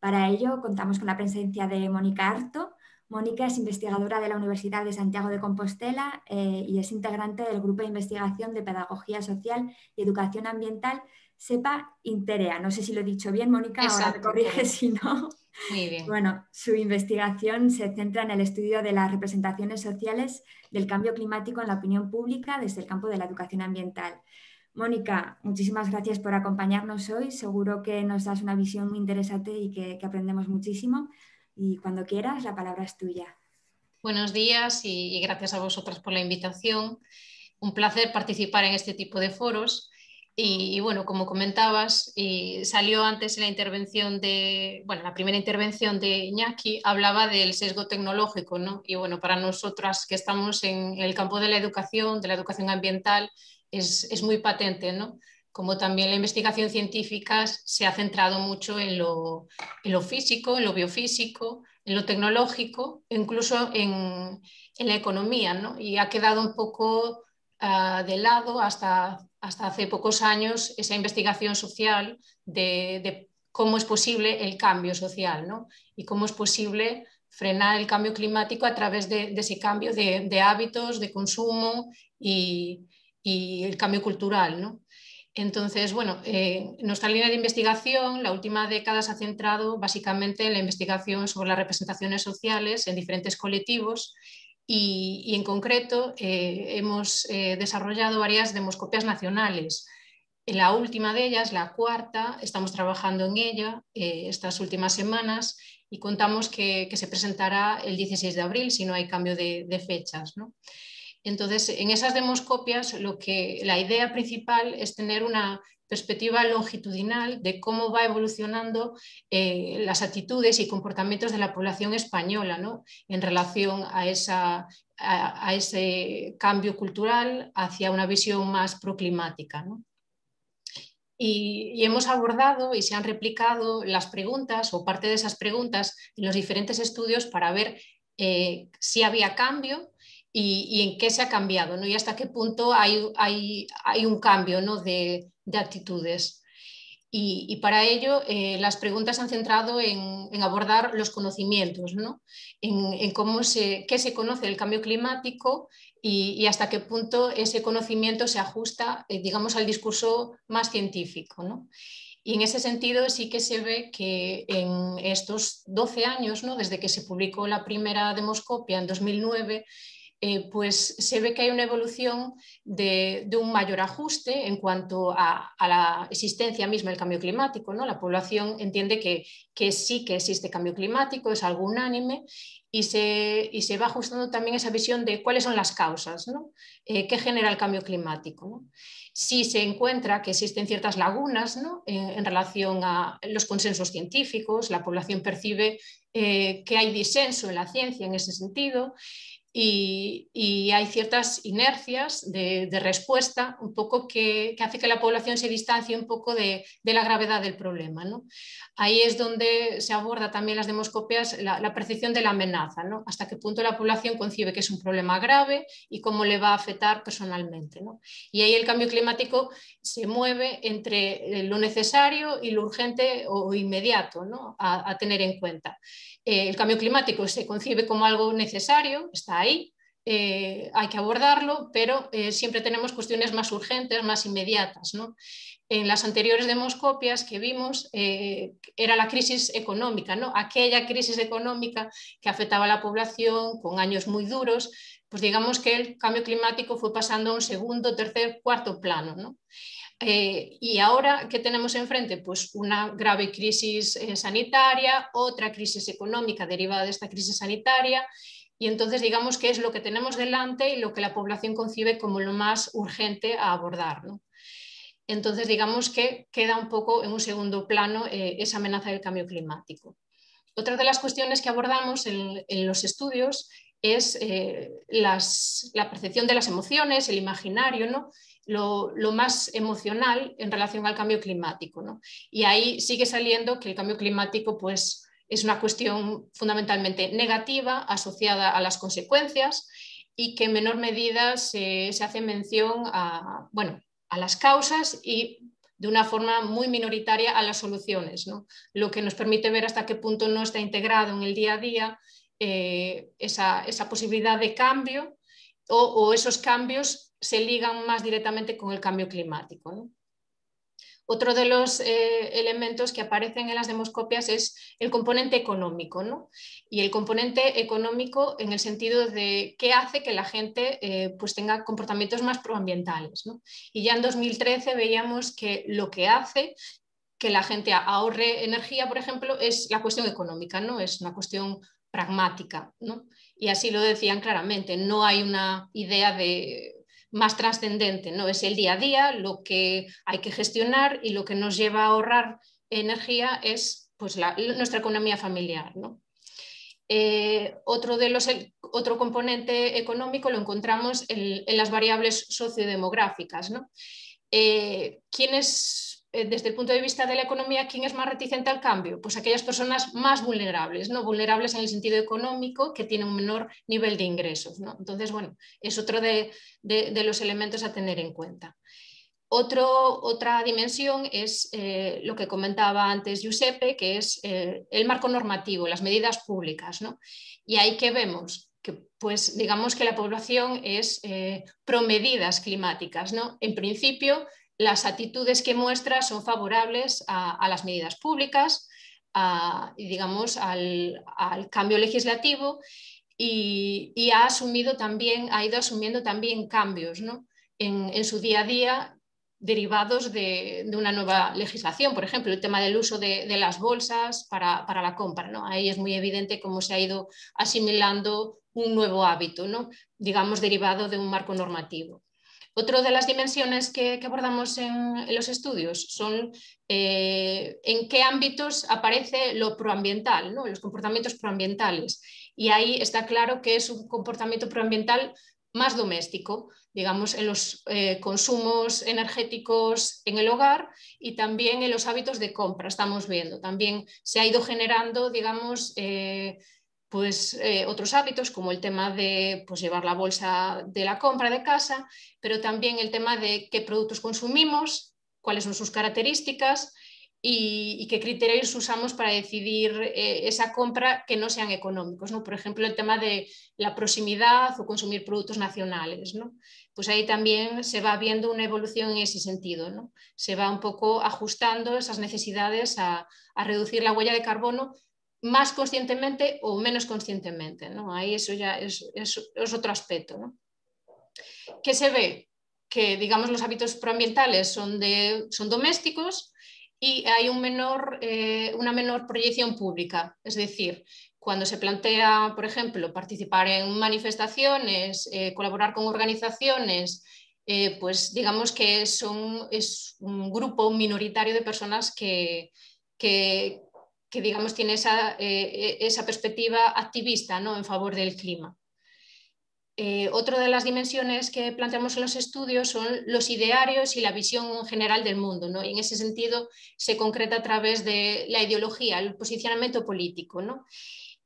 Para ello contamos con la presencia de Mónica Arto, Mónica es investigadora de la Universidad de Santiago de Compostela eh, y es integrante del Grupo de Investigación de Pedagogía Social y Educación Ambiental, SEPA Interea. No sé si lo he dicho bien, Mónica, ahora me corrige *laughs* si no. Muy bien. Bueno, su investigación se centra en el estudio de las representaciones sociales del cambio climático en la opinión pública desde el campo de la educación ambiental. Mónica, muchísimas gracias por acompañarnos hoy. Seguro que nos das una visión muy interesante y que aprendemos muchísimo y cuando quieras la palabra es tuya. Buenos días y gracias a vosotras por la invitación. Un placer participar en este tipo de foros. Y, bueno, como comentabas, salió antes la intervención de, la primera intervención de Iñaki hablaba del sesgo tecnológico, Y bueno, para nosotras que estamos en el campo de la educación, de la educación ambiental, es, es muy patente, ¿no? como también la investigación científica se ha centrado mucho en lo, físico, en lo biofísico, en lo tecnológico, incluso en, la economía, ¿no? y ha quedado un poco ah, de lado hasta, hasta hace pocos años esa investigación social de, cómo es posible el cambio social ¿no? y cómo es posible frenar el cambio climático a través de, ese cambio de, hábitos, de consumo y, y el cambio cultural. ¿no? Entonces, bueno, eh, nuestra línea de investigación, la última década se ha centrado básicamente en la investigación sobre las representaciones sociales en diferentes colectivos y, en concreto eh, hemos eh, desarrollado varias demoscopias nacionales. La última de ellas, la cuarta, estamos trabajando en ella estas últimas semanas y contamos que, se presentará el 16 de abril si no hay cambio de, de fechas. ¿no? Entonces, en esas demoscopias, lo que, la idea principal es tener una perspectiva longitudinal de cómo va evolucionando eh, las actitudes y comportamientos de la población española en relación a, a, ese cambio cultural hacia una visión más proclimática. Y, hemos abordado y se han replicado las preguntas o parte de esas preguntas en los diferentes estudios para ver eh, si había cambio y, en qué se ha cambiado, ¿no? Y hasta qué punto hay, hay, un cambio de, actitudes. Y, para ello eh, las preguntas han centrado en, abordar los conocimientos, en, cómo se, qué se conoce del cambio climático y, hasta qué punto ese conocimiento se ajusta, eh, digamos, al discurso más científico. ¿no? Y en ese sentido sí que se ve que en estos 12 años, ¿no? desde que se publicó la primera demoscopia en 2009, eh, pues se ve que hay una evolución de, un mayor ajuste en cuanto a, la existencia misma del cambio climático. ¿no? La población entiende que, sí que existe cambio climático, es algo unánime, y se, y se, va ajustando también esa visión de cuáles son las causas, ¿no? Eh, qué genera el cambio climático. Si se encuentra que existen ciertas lagunas en relación a los consensos científicos, la población percibe eh, que hay disenso en la ciencia en ese sentido, y, hay ciertas inercias de, respuesta un poco que, hace que la población se distancie un poco de, la gravedad del problema. Ahí es donde se aborda también las demoscopias la, percepción de la amenaza, hasta qué punto la población concibe que es un problema grave y cómo le va a afectar personalmente. Y ahí el cambio climático se mueve entre lo necesario y lo urgente o inmediato a tener en cuenta. Eh, el cambio climático se concibe como algo necesario, está ahí, eh, hay que abordarlo, pero eh, siempre tenemos cuestiones más urgentes, más inmediatas. En las anteriores demoscopias que vimos era la crisis económica, ¿no? aquella crisis económica que afectaba a la población con años muy duros, pues digamos que el cambio climático fue pasando a un segundo, tercer, cuarto plano. ¿no? Eh, y ahora, ¿qué tenemos enfrente? Pues una grave crisis eh, sanitaria, otra crisis económica derivada de esta crisis sanitaria. Y entonces digamos que es lo que tenemos delante y lo que la población concibe como lo más urgente a abordar. Entonces digamos que queda un poco en un segundo plano eh, esa amenaza del cambio climático. Otra de las cuestiones que abordamos en, los estudios es la percepción de las emociones, el imaginario, ¿no? lo, más emocional en relación al cambio climático. Y ahí sigue saliendo que el cambio climático pues, es una cuestión fundamentalmente negativa asociada a las consecuencias y que en menor medida se, hace mención a, las causas y de una forma muy minoritaria a las soluciones, lo que nos permite ver hasta qué punto no está integrado en el día a día eh, esa, posibilidad de cambio o, esos cambios se ligan más directamente con el cambio climático. ¿no? Otro de los eh, elementos que aparecen en las demoscopias es el componente económico, ¿no? Y el componente económico en el sentido de qué hace que la gente eh, pues tenga comportamientos más proambientales, ¿no? Y ya en 2013 veíamos que lo que hace que la gente ahorre energía, por ejemplo, es la cuestión económica, ¿no? Es una cuestión pragmática, ¿no? y así lo decían claramente, no hay una idea de más trascendente, no es el día a día, lo que hay que gestionar y lo que nos lleva a ahorrar energía es pues, nuestra economía familiar. Eh, otro, de los, otro componente económico lo encontramos en, las variables sociodemográficas. ¿no? Eh, ¿Quiénes eh, desde el punto de vista de la economía, ¿quién es más reticente al cambio? Pues aquellas personas más vulnerables, ¿no? Vulnerables en el sentido económico, que tienen un menor nivel de ingresos, ¿no? Entonces, bueno, es otro de, los elementos a tener en cuenta. Otro, otra dimensión es eh, lo que comentaba antes Giuseppe, que es eh, el marco normativo, las medidas públicas. ¿no? Y ahí que vemos que, pues, digamos que la población es promedidas climáticas. ¿no? En principio, las actitudes que muestra son favorables a, las medidas públicas, digamos, al, cambio legislativo y, ha asumido también, ha ido asumiendo también cambios ¿no? en, su día a día derivados de, una nueva legislación, por ejemplo, el tema del uso de, las bolsas para, para la compra. ¿no? Ahí es muy evidente cómo se ha ido asimilando un nuevo hábito, ¿no? digamos, derivado de un marco normativo. Otra de las dimensiones que, abordamos en, los estudios son eh, en qué ámbitos aparece lo proambiental, los comportamientos proambientales. Y ahí está claro que es un comportamiento proambiental más doméstico, digamos, en los eh, consumos energéticos en el hogar y también en los hábitos de compra, estamos viendo. También se ha ido generando, digamos, eh, pues, eh, otros hábitos como el tema de pues, llevar la bolsa de la compra de casa, pero también el tema de qué productos consumimos, cuáles son sus características y, qué criterios usamos para decidir eh, esa compra que no sean económicos. ¿no? Por ejemplo, el tema de la proximidad o consumir productos nacionales. ¿no? Pues ahí también se va viendo una evolución en ese sentido. ¿no? Se va un poco ajustando esas necesidades a, a reducir la huella de carbono más conscientemente o menos conscientemente. ¿no? Ahí eso ya es, otro aspecto. ¿no? ¿Qué se ve? Que digamos los hábitos proambientales son, de, son domésticos y hay un menor, eh, una menor proyección pública. Es decir, cuando se plantea, por ejemplo, participar en manifestaciones, eh, colaborar con organizaciones, eh, pues digamos que es un grupo minoritario de personas que, que, que digamos tiene eh, esa, perspectiva activista ¿no? en favor del clima. Eh, otra de las dimensiones que planteamos en los estudios son los idearios y la visión general del mundo. ¿no? En ese sentido, se concreta a través de la ideología, el posicionamiento político. ¿no?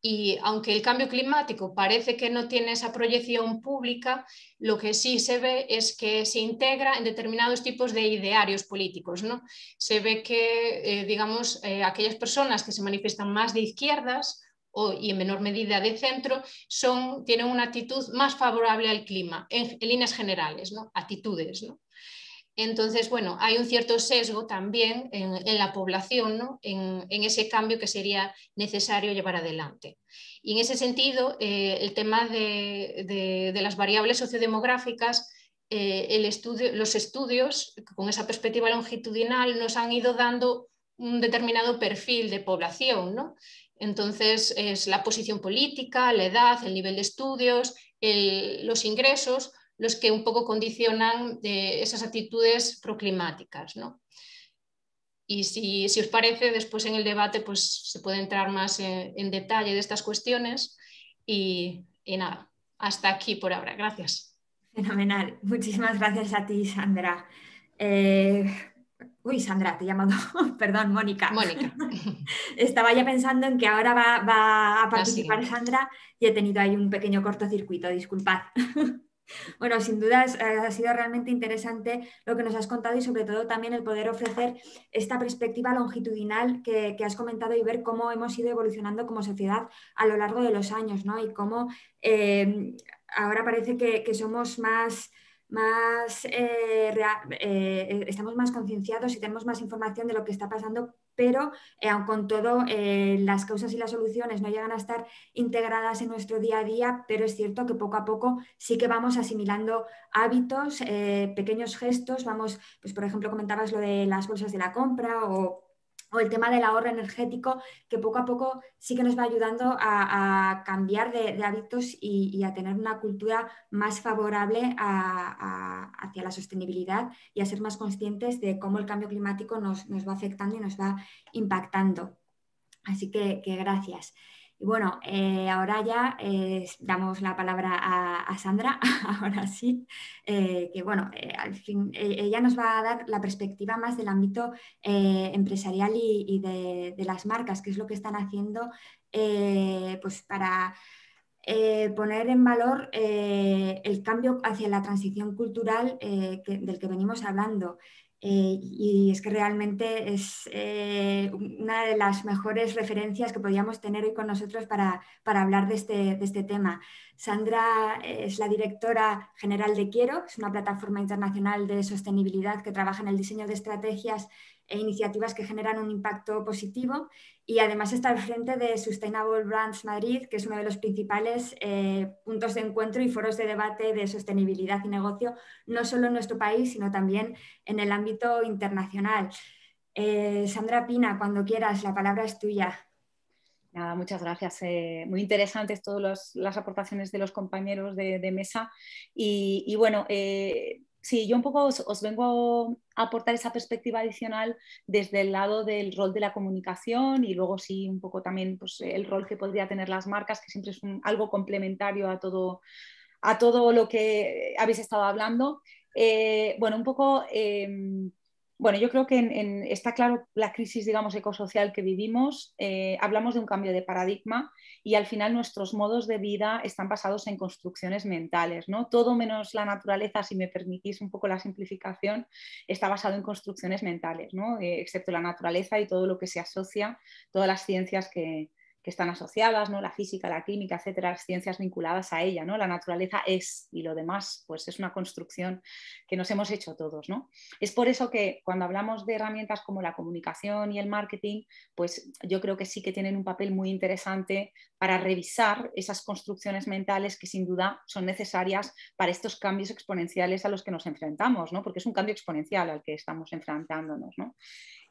Y aunque el cambio climático parece que no tiene esa proyección pública, lo que sí se ve es que se integra en determinados tipos de idearios políticos. ¿no? Se ve que, eh, digamos, eh, aquellas personas que se manifiestan más de izquierdas o, y en menor medida de centro, son, tienen una actitud más favorable al clima, en, líneas generales, ¿no? actitudes. ¿no? Entonces, bueno, hay un cierto sesgo también en, la población, ¿no? en, ese cambio que sería necesario llevar adelante. Y en ese sentido, eh, el tema de, las variables sociodemográficas, eh, los estudios con esa perspectiva longitudinal nos han ido dando un determinado perfil de población, ¿no? Entonces, es la posición política, la edad, el nivel de estudios, los ingresos, los que un poco condicionan eh, esas actitudes proclimáticas. Y si, os parece, después en el debate pues, se puede entrar más en, detalle de estas cuestiones. Y, nada, hasta aquí por ahora. Gracias. Fenomenal. Muchísimas gracias a ti, Sandra. Eh, uy, Sandra, te he llamado, *laughs* perdón, Mónica. Mónica. *laughs* Estaba ya pensando en que ahora va, va a participar Sandra y he tenido ahí un pequeño cortocircuito, disculpad. *laughs* Bueno, sin duda eh, ha sido realmente interesante lo que nos has contado y sobre todo también el poder ofrecer esta perspectiva longitudinal que, has comentado y ver cómo hemos ido evolucionando como sociedad a lo largo de los años, ¿no? Y cómo em, ahora parece que, somos más más eh, eh, estamos más concienciados y tenemos más información de lo que está pasando pero eh, aun con todo eh, las causas y las soluciones no llegan a estar integradas en nuestro día a día, pero es cierto que poco a poco sí que vamos asimilando hábitos, eh, pequeños gestos, vamos, pues por ejemplo comentabas lo de las bolsas de la compra o o el tema del ahorro energético, que poco a poco sí que nos va ayudando a, cambiar de, hábitos y, a tener una cultura más favorable hacia la sostenibilidad y a ser más conscientes de cómo el cambio climático nos, va afectando y nos va impactando. Así que gracias. Y bueno, eh, ahora ya eh, damos la palabra a, Sandra, *laughs* ahora sí, eh, que bueno, al fin ella nos va a dar la perspectiva más del ámbito empresarial y, de, las marcas, que es lo que están haciendo pues para poner en valor el cambio hacia la transición cultural del que venimos hablando. Eh, y es que realmente es eh, una de las mejores referencias que podíamos tener hoy con nosotros para, hablar de este, de este, tema. Sandra es la directora general de Quiero, que es una plataforma internacional de sostenibilidad que trabaja en el diseño de estrategias e iniciativas que generan un impacto positivo y además está al frente de Sustainable Brands Madrid, que es uno de los principales eh, puntos de encuentro y foros de debate de sostenibilidad y negocio, no solo en nuestro país, sino también en el ámbito internacional. Eh, Sandra Pina, cuando quieras, la palabra es tuya. Nada, muchas gracias. Eh, muy interesantes todas las aportaciones de los compañeros de, mesa. Y, bueno, sí, yo un poco os, vengo a aportar esa perspectiva adicional desde el lado del rol de la comunicación y luego sí un poco también pues, el rol que podría tener las marcas, que siempre es un, algo complementario a todo, a todo lo que habéis estado hablando. Eh, bueno, un poco em, bueno, yo creo que en, está claro la crisis, digamos, ecosocial que vivimos. Eh, hablamos de un cambio de paradigma y al final nuestros modos de vida están basados en construcciones mentales, ¿no? Todo menos la naturaleza, si me permitís un poco la simplificación, está basado en construcciones mentales, ¿no? Eh, excepto la naturaleza y todo lo que se asocia, todas las ciencias que, que están asociadas, ¿no? la física, la química, etcétera, las ciencias vinculadas a ella, ¿no? la naturaleza es y lo demás pues es una construcción que nos hemos hecho todos. ¿no? Es por eso que cuando hablamos de herramientas como la comunicación y el marketing, pues yo creo que sí que tienen un papel muy interesante para revisar esas construcciones mentales que sin duda son necesarias para estos cambios exponenciales a los que nos enfrentamos, ¿no? porque es un cambio exponencial al que estamos enfrentándonos.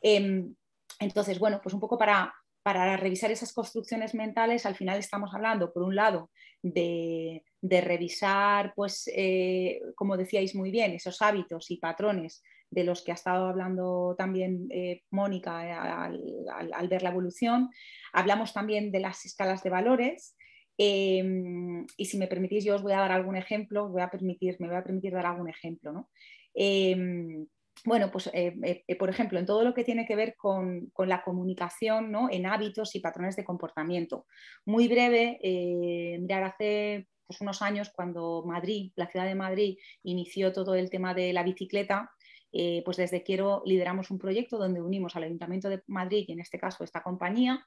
Em, entonces, bueno, pues un poco para para revisar esas construcciones mentales, al final estamos hablando, por un lado, de, revisar, pues, eh, como decíais muy bien, esos hábitos y patrones de los que ha estado hablando también eh, Mónica eh, al, ver la evolución. Hablamos también de las escalas de valores. Em, y si me permitís, yo os voy a dar algún ejemplo, voy a permitir, me voy a permitir dar algún ejemplo. ¿no? Em, bueno, pues eh, eh, eh, por ejemplo, en todo lo que tiene que ver con, la comunicación, ¿no? en hábitos y patrones de comportamiento. Muy breve, mirar, hace pues, unos años cuando Madrid, la ciudad de Madrid, inició todo el tema de la bicicleta, pues desde Quiero lideramos un proyecto donde unimos al Ayuntamiento de Madrid y en este caso esta compañía,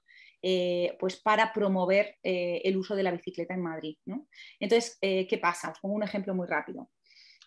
pues para promover el uso de la bicicleta en Madrid. Entonces, ¿qué pasa? Os pongo un ejemplo muy rápido.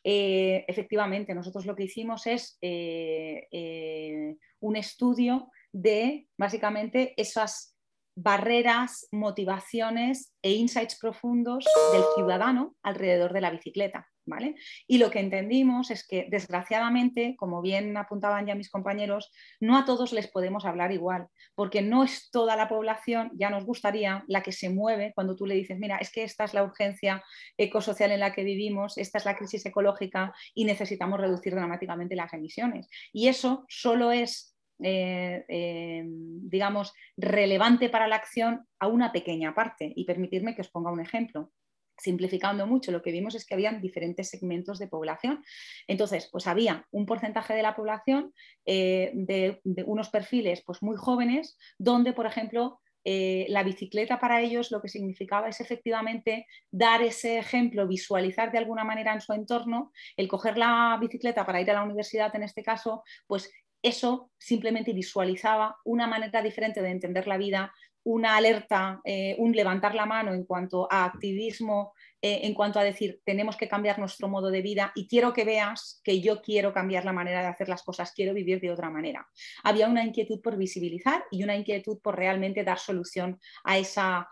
Eh, efectivamente, nosotros lo que hicimos es eh, eh, un estudio de básicamente esas barreras, motivaciones e insights profundos del ciudadano alrededor de la bicicleta. ¿vale? Y lo que entendimos es que, desgraciadamente, como bien apuntaban ya mis compañeros, no a todos les podemos hablar igual, porque no es toda la población, ya nos gustaría, la que se mueve cuando tú le dices, mira, es que esta es la urgencia ecosocial en la que vivimos, esta es la crisis ecológica y necesitamos reducir dramáticamente las emisiones. Y eso solo es eh, eh, digamos, relevante para la acción a una pequeña parte. Y permitirme que os ponga un ejemplo. Simplificando mucho, lo que vimos es que habían diferentes segmentos de población. Entonces, pues había un porcentaje de la población eh, de, de, unos perfiles pues, muy jóvenes, donde, por ejemplo, la bicicleta para ellos lo que significaba es efectivamente dar ese ejemplo, visualizar de alguna manera en su entorno, el coger la bicicleta para ir a la universidad en este caso, pues eso simplemente visualizaba una manera diferente de entender la vida, una alerta, eh, un levantar la mano en cuanto a activismo, eh, en cuanto a decir, tenemos que cambiar nuestro modo de vida y quiero que veas que yo quiero cambiar la manera de hacer las cosas, quiero vivir de otra manera. Había una inquietud por visibilizar y una inquietud por realmente dar solución a esa,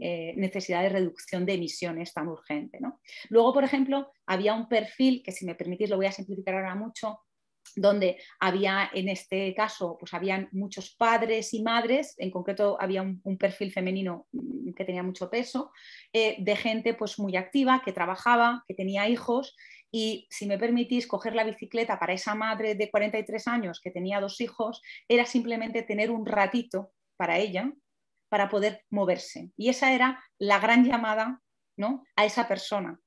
eh, necesidad de reducción de emisiones tan urgente. Luego, por ejemplo, había un perfil, que si me permitís lo voy a simplificar ahora mucho, donde había, en este caso, pues habían muchos padres y madres, en concreto había un, perfil femenino mm, que tenía mucho peso, eh, de gente pues muy activa, que trabajaba, que tenía hijos, y si me permitís, coger la bicicleta para esa madre de 43 años que tenía dos hijos, era simplemente tener un ratito para ella, para poder moverse. Y esa era la gran llamada ¿no? a esa persona,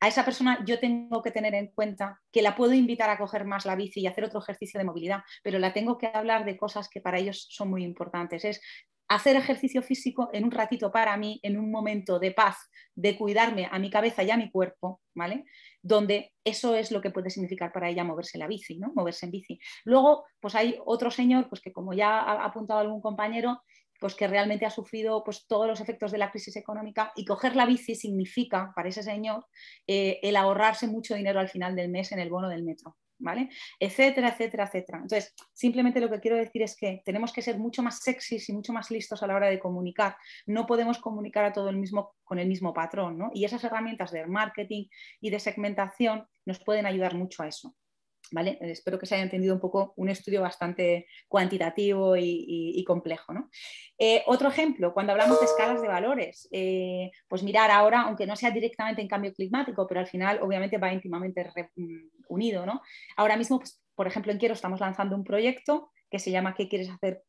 a esa persona yo tengo que tener en cuenta que la puedo invitar a coger más la bici y hacer otro ejercicio de movilidad, pero la tengo que hablar de cosas que para ellos son muy importantes. Es hacer ejercicio físico en un ratito para mí, en un momento de paz, de cuidarme a mi cabeza y a mi cuerpo, ¿vale? Donde eso es lo que puede significar para ella moverse la bici, ¿no? Moverse en bici. Luego, pues hay otro señor, pues que como ya ha apuntado algún compañero, pues que realmente ha sufrido pues, todos los efectos de la crisis económica y coger la bici significa para ese señor eh, el ahorrarse mucho dinero al final del mes en el bono del metro. ¿Vale? Etcétera, etcétera, etcétera. Entonces, simplemente lo que quiero decir es que tenemos que ser mucho más sexys y mucho más listos a la hora de comunicar. No podemos comunicar a todo el mismo con el mismo patrón, ¿no? Y esas herramientas de marketing y de segmentación nos pueden ayudar mucho a eso. Eh, espero que se haya entendido un poco un estudio bastante cuantitativo y, complejo. Eh, otro ejemplo, cuando hablamos de escalas de valores, eh, pues mirar ahora, aunque no sea directamente en cambio climático, pero al final obviamente va íntimamente mm, unido. Ahora mismo, pues, por ejemplo, en Quiero estamos lanzando un proyecto que se llama ¿Qué quieres hacer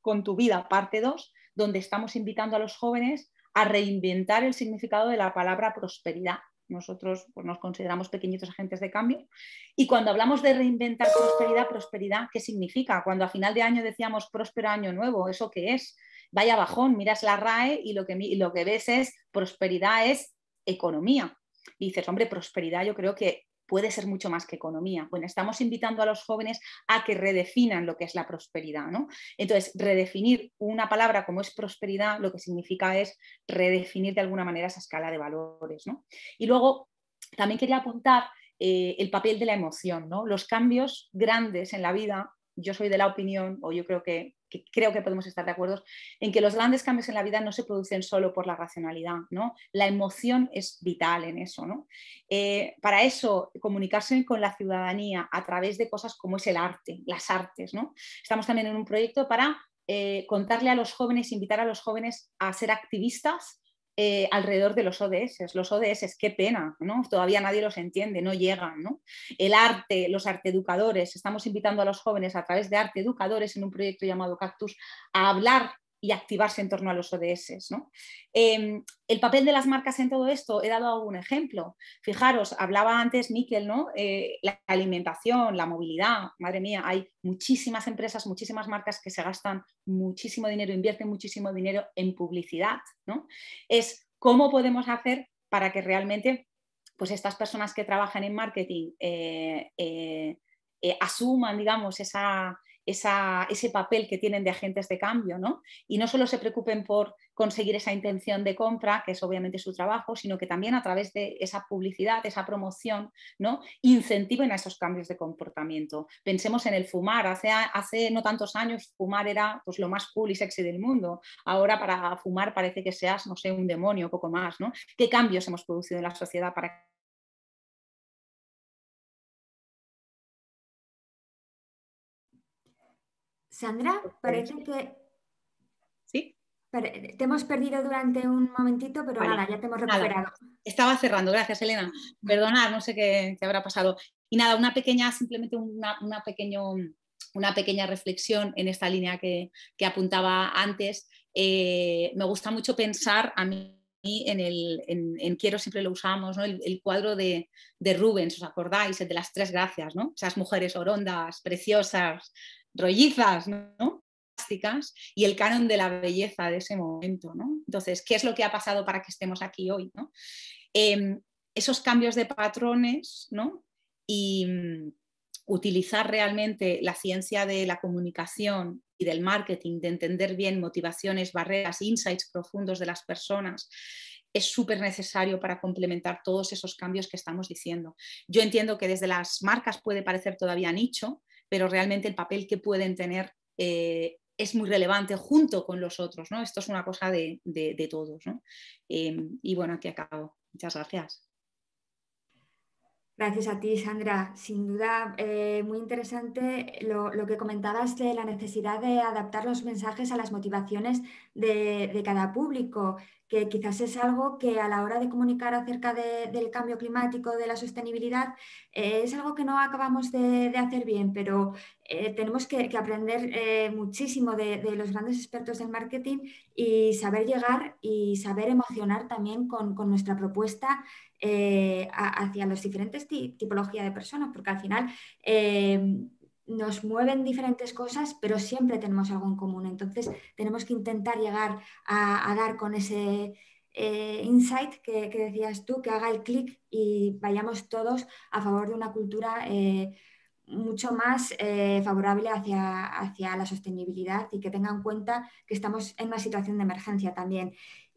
con tu vida? Parte 2, donde estamos invitando a los jóvenes a reinventar el significado de la palabra prosperidad nosotros pues, nos consideramos pequeñitos agentes de cambio. Y cuando hablamos de reinventar prosperidad, prosperidad, ¿qué significa? Cuando a final de año decíamos próspero año nuevo, ¿eso qué es? Vaya bajón, miras la RAE y lo que, y lo que ves es prosperidad es economía. Y dices, hombre, prosperidad yo creo que puede ser mucho más que economía. Bueno, estamos invitando a los jóvenes a que redefinan lo que es la prosperidad, ¿no? Entonces, redefinir una palabra como es prosperidad, lo que significa es redefinir de alguna manera esa escala de valores, ¿no? Y luego, también quería apuntar eh, el papel de la emoción, ¿no? Los cambios grandes en la vida yo soy de la opinión, o yo creo que, creo que podemos estar de acuerdo, en que los grandes cambios en la vida no se producen solo por la racionalidad, ¿no? La emoción es vital en eso, ¿no? Eh, para eso, comunicarse con la ciudadanía a través de cosas como es el arte, las artes, ¿no? Estamos también en un proyecto para eh, contarle a los jóvenes, invitar a los jóvenes a ser activistas eh, alrededor de los ODS. Los ODS, qué pena, ¿no? Todavía nadie los entiende, no llegan, El arte, los arte educadores, estamos invitando a los jóvenes a través de arte educadores en un proyecto llamado Cactus a hablar y activarse en torno a los ODS. ¿no? Em, el papel de las marcas en todo esto, he dado algún ejemplo. Fijaros, hablaba antes Miquel, ¿no? Eh, la alimentación, la movilidad, madre mía, hay muchísimas empresas, muchísimas marcas que se gastan muchísimo dinero, invierten muchísimo dinero en publicidad. ¿no? Es cómo podemos hacer para que realmente pues estas personas que trabajan en marketing eh, eh, asuman, digamos, esa, ese papel que tienen de agentes de cambio, ¿no? Y no solo se preocupen por conseguir esa intención de compra, que es obviamente su trabajo, sino que también a través de esa publicidad, esa promoción, ¿no? Incentiven a esos cambios de comportamiento. Pensemos en el fumar. Hace, no tantos años fumar era pues, lo más cool y sexy del mundo. Ahora para fumar parece que seas, no sé, un demonio, poco más, ¿no? ¿Qué cambios hemos producido en la sociedad para Sandra, parece que... Pues, ¿Sí? Te hemos perdido durante un momentito, pero nada, ya te hemos recuperado. Estaba cerrando, gracias Elena. Perdonad, no sé qué, habrá pasado. Y nada, una pequeña, simplemente una, pequeño, una pequeña reflexión en esta línea que, apuntaba antes. Eh, me gusta mucho pensar a mí en, el, en, Quiero siempre lo usamos, el, cuadro de, de, Rubens, ¿os acordáis? El de las tres gracias, ¿no? esas mujeres orondas, preciosas, rollizas, ¿no? Plásticas y el canon de la belleza de ese momento, ¿no? Entonces, ¿qué es lo que ha pasado para que estemos aquí hoy, em, esos cambios de patrones, ¿no? Y mm, utilizar realmente la ciencia de la comunicación y del marketing, de entender bien motivaciones, barreras, insights profundos de las personas, es súper necesario para complementar todos esos cambios que estamos diciendo. Yo entiendo que desde las marcas puede parecer todavía nicho, pero realmente el papel que pueden tener eh, es muy relevante junto con los otros, ¿no? Esto es una cosa de, todos, em, y bueno, aquí acabo. Muchas gracias. Gracias a ti, Sandra. Sin duda, eh, muy interesante lo, que comentabas de la necesidad de adaptar los mensajes a las motivaciones de cada público que quizás es algo que a la hora de comunicar acerca del cambio climático, de la sostenibilidad, eh, es algo que no acabamos de, hacer bien, pero eh, tenemos que, aprender eh, muchísimo de, los grandes expertos del marketing y saber llegar y saber emocionar también con, nuestra propuesta hacia las diferentes tipologías de personas, porque al final nos mueven diferentes cosas, pero siempre tenemos algo en común. Entonces tenemos que intentar llegar a, dar con ese eh, insight que, decías tú, que haga el clic y vayamos todos a favor de una cultura eh, mucho más eh, favorable hacia, hacia la sostenibilidad y que tengan en cuenta que estamos en una situación de emergencia también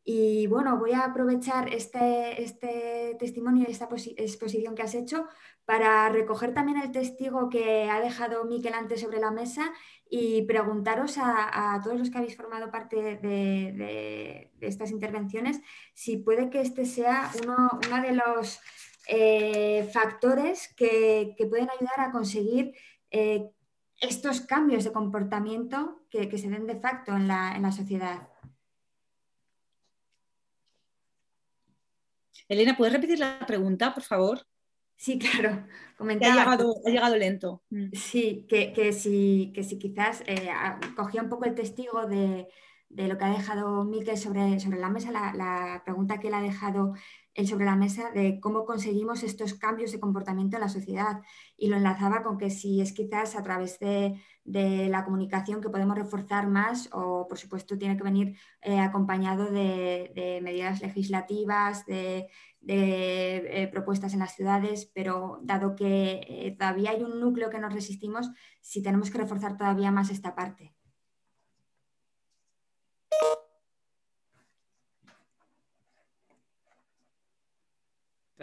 y bueno, voy a aprovechar este, este testimonio y esta exposición que has hecho para recoger también el testigo que ha dejado Miquel antes sobre la mesa y preguntaros a, todos los que habéis formado parte de, estas intervenciones si puede que este sea uno, de los eh, factores que, pueden ayudar a conseguir eh, estos cambios de comportamiento que, se den de facto en la, en la sociedad. Elena, ¿puedes repetir la pregunta, por favor? Sí, claro. Comentaba, ha, llegado, lento. Mm. Sí, que, que, si, que si quizás eh, cogía un poco el testigo de, de lo que ha dejado Miquel sobre, sobre la mesa, la, la, pregunta que él ha dejado el sobre la mesa de cómo conseguimos estos cambios de comportamiento en la sociedad y lo enlazaba con que si es quizás a través de, la comunicación que podemos reforzar más o por supuesto tiene que venir eh, acompañado de, medidas legislativas, de, eh, propuestas en las ciudades, pero dado que eh, todavía hay un núcleo que nos resistimos, si tenemos que reforzar todavía más esta parte.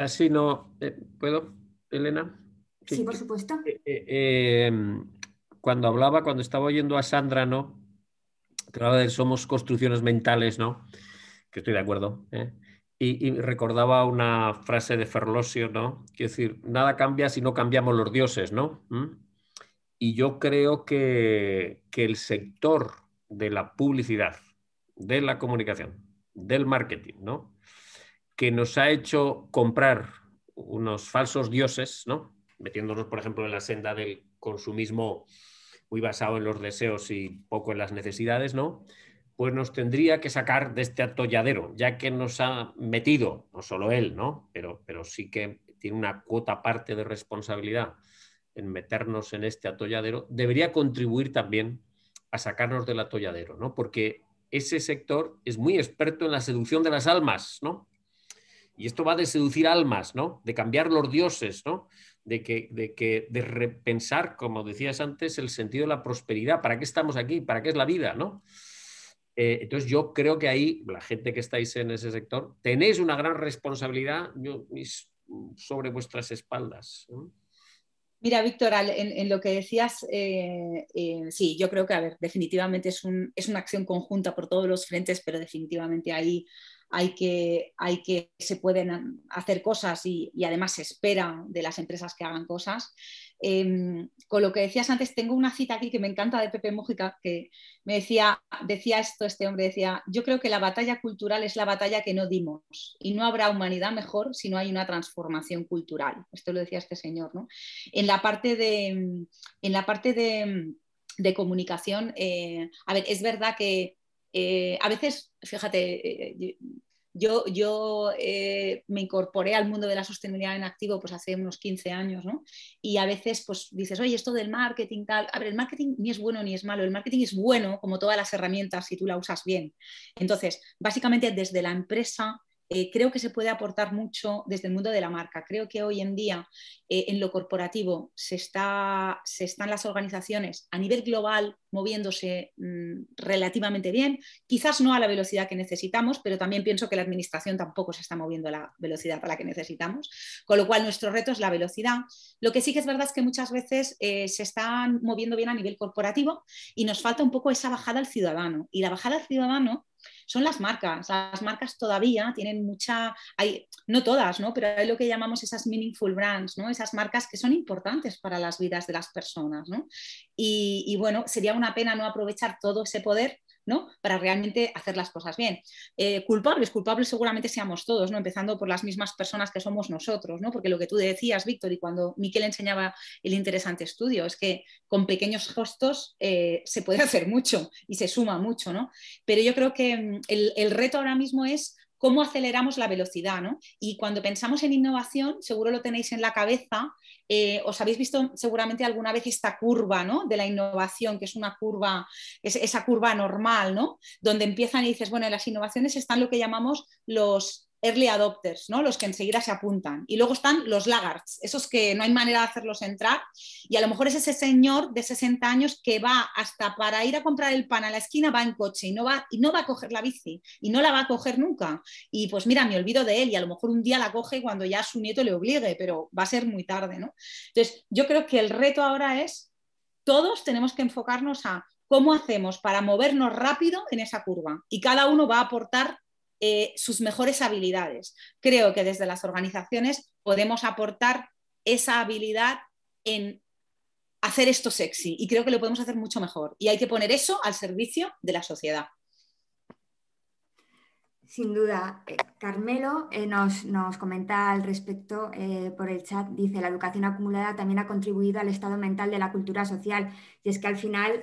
Así ah, no. Eh, ¿Puedo, Elena? Sí, por supuesto. Eh, eh, em, cuando hablaba, cuando estaba oyendo a Sandra, ¿no? Que hablaba de somos construcciones mentales, ¿no? Que estoy de acuerdo. Y, recordaba una frase de Ferlosio, ¿no? Quiero decir, nada cambia si no cambiamos los dioses, ¿no? ¿Mm? Y yo creo que, que el sector de la publicidad, de la comunicación, del marketing, ¿no? que nos ha hecho comprar unos falsos dioses, ¿no? metiéndonos, por ejemplo, en la senda del consumismo muy basado en los deseos y poco en las necesidades, ¿no? pues nos tendría que sacar de este atolladero, ya que nos ha metido, no solo él, ¿no? Pero, pero sí que tiene una cuota parte de responsabilidad en meternos en este atolladero, debería contribuir también a sacarnos del atolladero, ¿no? Porque ese sector es muy experto en la seducción de las almas, ¿no? Y esto va de seducir almas, ¿no? De cambiar los dioses, ¿no? De, que, de, que, de repensar, como decías antes, el sentido de la prosperidad. ¿Para qué estamos aquí? ¿Para qué es la vida, no? Eh, entonces yo creo que ahí, la gente que estáis en ese sector, tenéis una gran responsabilidad sobre vuestras espaldas. Mira, Víctor, en, lo que decías, eh, eh, sí, yo creo que, a ver, definitivamente es, un, es, una acción conjunta por todos los frentes, pero definitivamente ahí hay que, hay que se pueden hacer cosas y, además se espera de las empresas que hagan cosas. Em, con lo que decías antes, tengo una cita aquí que me encanta de Pepe Mújica, que me decía, decía esto este hombre, decía, yo creo que la batalla cultural es la batalla que no dimos y no habrá humanidad mejor si no hay una transformación cultural. Esto lo decía este señor, En la parte de... En la parte de, comunicación, eh, a ver, es verdad que eh, a veces, fíjate, eh, yo, yo eh, me incorporé al mundo de la sostenibilidad en activo pues hace unos 15 años, ¿no? Y a veces pues dices, oye, esto del marketing tal, a ver, el marketing ni es bueno ni es malo, el marketing es bueno como todas las herramientas si tú la usas bien. Entonces, básicamente desde la empresa eh, creo que se puede aportar mucho desde el mundo de la marca. Creo que hoy en día eh, en lo corporativo se, están las organizaciones a nivel global moviéndose mm, relativamente bien, quizás no a la velocidad que necesitamos, pero también pienso que la administración tampoco se está moviendo a la velocidad a la que necesitamos, con lo cual nuestro reto es la velocidad. Lo que sí que es verdad es que muchas veces eh, se están moviendo bien a nivel corporativo y nos falta un poco esa bajada al ciudadano. Y la bajada al ciudadano son las marcas. Las marcas todavía tienen mucha, hay, no todas, ¿no? pero hay lo que llamamos esas meaningful brands, ¿no? esas marcas que son importantes para las vidas de las personas. ¿no? Y, y bueno, sería una pena no aprovechar todo ese poder ¿no? Para realmente hacer las cosas bien. Eh, culpables, culpables seguramente seamos todos, ¿no? Empezando por las mismas personas que somos nosotros, ¿no? Porque lo que tú decías, Víctor, y cuando Miquel enseñaba el interesante estudio, es que con pequeños costos eh, se puede *laughs* hacer mucho y se suma mucho, ¿no? Pero yo creo que mm, el reto ahora mismo es cómo aceleramos la velocidad, ¿no? Y cuando pensamos en innovación, seguro lo tenéis en la cabeza, eh, os habéis visto seguramente alguna vez esta curva, De la innovación, que es una curva, esa curva normal, ¿no? Donde empiezan y dices, bueno, en las innovaciones están lo que llamamos los early adopters, ¿no? los que enseguida se apuntan. Y luego están los laggards, esos que no hay manera de hacerlos entrar. Y a lo mejor es ese señor de 60 años que va hasta para ir a comprar el pan a la esquina, va en coche y no va, y no va a coger la bici y no la va a coger nunca. Y pues mira, me olvido de él y a lo mejor un día la coge cuando ya su nieto le obligue, pero va a ser muy tarde. ¿no? Entonces, yo creo que el reto ahora es, todos tenemos que enfocarnos a cómo hacemos para movernos rápido en esa curva. Y cada uno va a aportar eh, sus mejores habilidades. Creo que desde las organizaciones podemos aportar esa habilidad en hacer esto sexy y creo que lo podemos hacer mucho mejor y hay que poner eso al servicio de la sociedad. Sin duda, eh, Carmelo eh, nos, comenta al respecto por el chat, dice, la educación acumulada también ha contribuido al estado mental de la cultura social y es que al final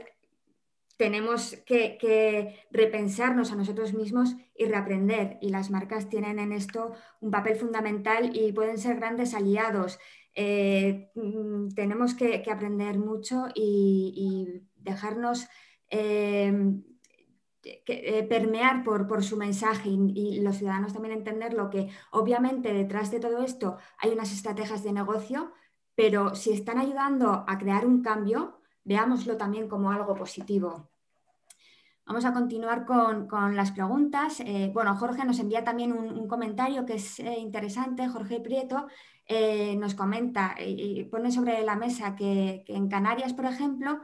tenemos que, repensarnos a nosotros mismos y reaprender. Y las marcas tienen en esto un papel fundamental y pueden ser grandes aliados. Eh, mm, tenemos que, aprender mucho y, dejarnos eh, eh, permear por, su mensaje y, y, los ciudadanos también entender lo que obviamente detrás de todo esto hay unas estrategias de negocio, pero si están ayudando a crear un cambio, veámoslo también como algo positivo. Vamos a continuar con, las preguntas. Eh, bueno, Jorge nos envía también un, comentario que es eh, interesante. Jorge Prieto eh, nos comenta y, pone sobre la mesa que en Canarias, por ejemplo,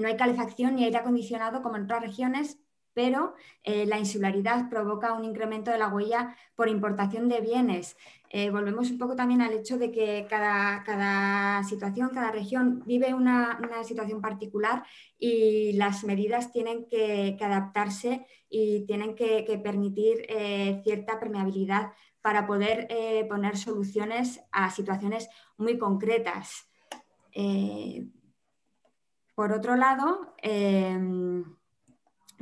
no hay calefacción ni aire acondicionado como en otras regiones, pero eh, la insularidad provoca un incremento de la huella por importación de bienes. Eh, volvemos un poco también al hecho de que cada, situación, cada región vive una, situación particular y las medidas tienen que, adaptarse y tienen que, permitir eh, cierta permeabilidad para poder poner soluciones a situaciones muy concretas. por otro lado, em,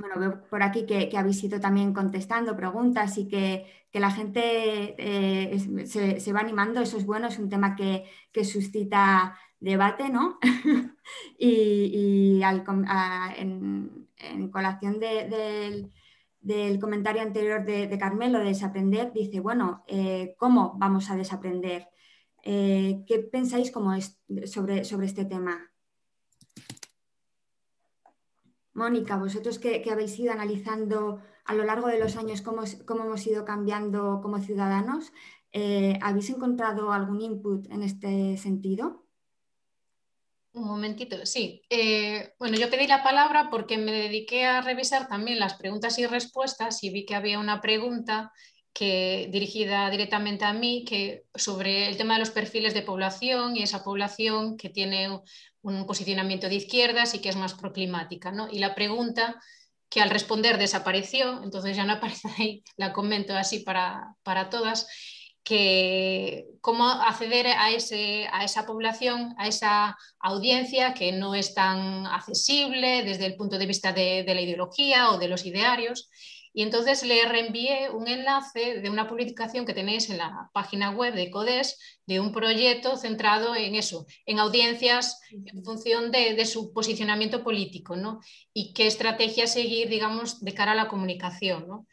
bueno, veo por aquí que, habéis ido también contestando preguntas y que, la gente eh, se, va animando, eso es bueno, es un tema que, suscita debate, ¿no? *laughs* y, en, colación del, comentario anterior de, Carmelo, de desaprender, dice, bueno, eh, ¿cómo vamos a desaprender? Eh, ¿Qué pensáis sobre, sobre este tema? Mónica, vosotros que, habéis ido analizando a lo largo de los años cómo, hemos ido cambiando como ciudadanos, eh, ¿habéis encontrado algún input en este sentido? Un momentito, sí. Eh, bueno, yo pedí la palabra porque me dediqué a revisar también las preguntas y respuestas y vi que había una pregunta que dirigida directamente a mí, que sobre el tema de los perfiles de población y esa población que tiene un posicionamiento de izquierdas y que es más proclimática. Y la pregunta que al responder desapareció, entonces ya no *laughs* aparece ahí, la comento así para, todas, que cómo acceder a, ese, a esa población, a esa audiencia que no es tan accesible desde el punto de vista de, de la ideología o de los idearios y entonces le reenvié un enlace de una publicación que tenéis en la página web de CODES de un proyecto centrado en eso, en audiencias en función de, su posicionamiento político, ¿no? Y qué estrategia seguir, digamos, de cara a la comunicación, ¿no?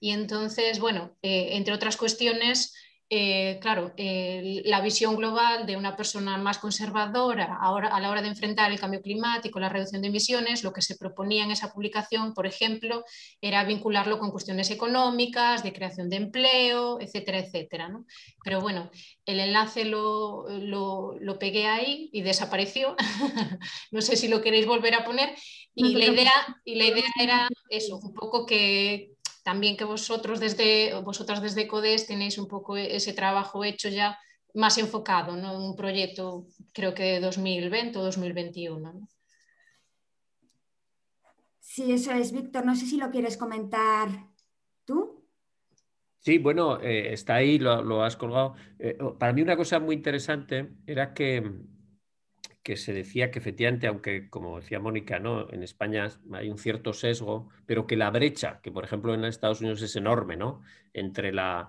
Y entonces, bueno, eh, entre otras cuestiones, eh, claro, la visión global de una persona más conservadora a la hora de enfrentar el cambio climático, la reducción de emisiones, lo que se proponía en esa publicación, por ejemplo, era vincularlo con cuestiones económicas, de creación de empleo, etcétera, etcétera. Pero bueno, el enlace lo, pegué ahí y desapareció. *laughs* no sé si lo queréis volver a poner. Y, la idea, y la idea era eso, un poco que, también que vosotros desde, vosotras desde CODES tenéis un poco ese trabajo hecho ya más enfocado, ¿no? Un proyecto creo que de 2020 o 2021. Sí, eso es, Víctor. No sé si lo quieres comentar tú. Sí, bueno, eh, está ahí, lo, has colgado. Eh, oh, para mí una cosa muy interesante era que que se decía que efectivamente, aunque como decía Mónica, ¿no? en España hay un cierto sesgo, pero que la brecha, que por ejemplo en Estados Unidos es enorme, ¿no? entre la,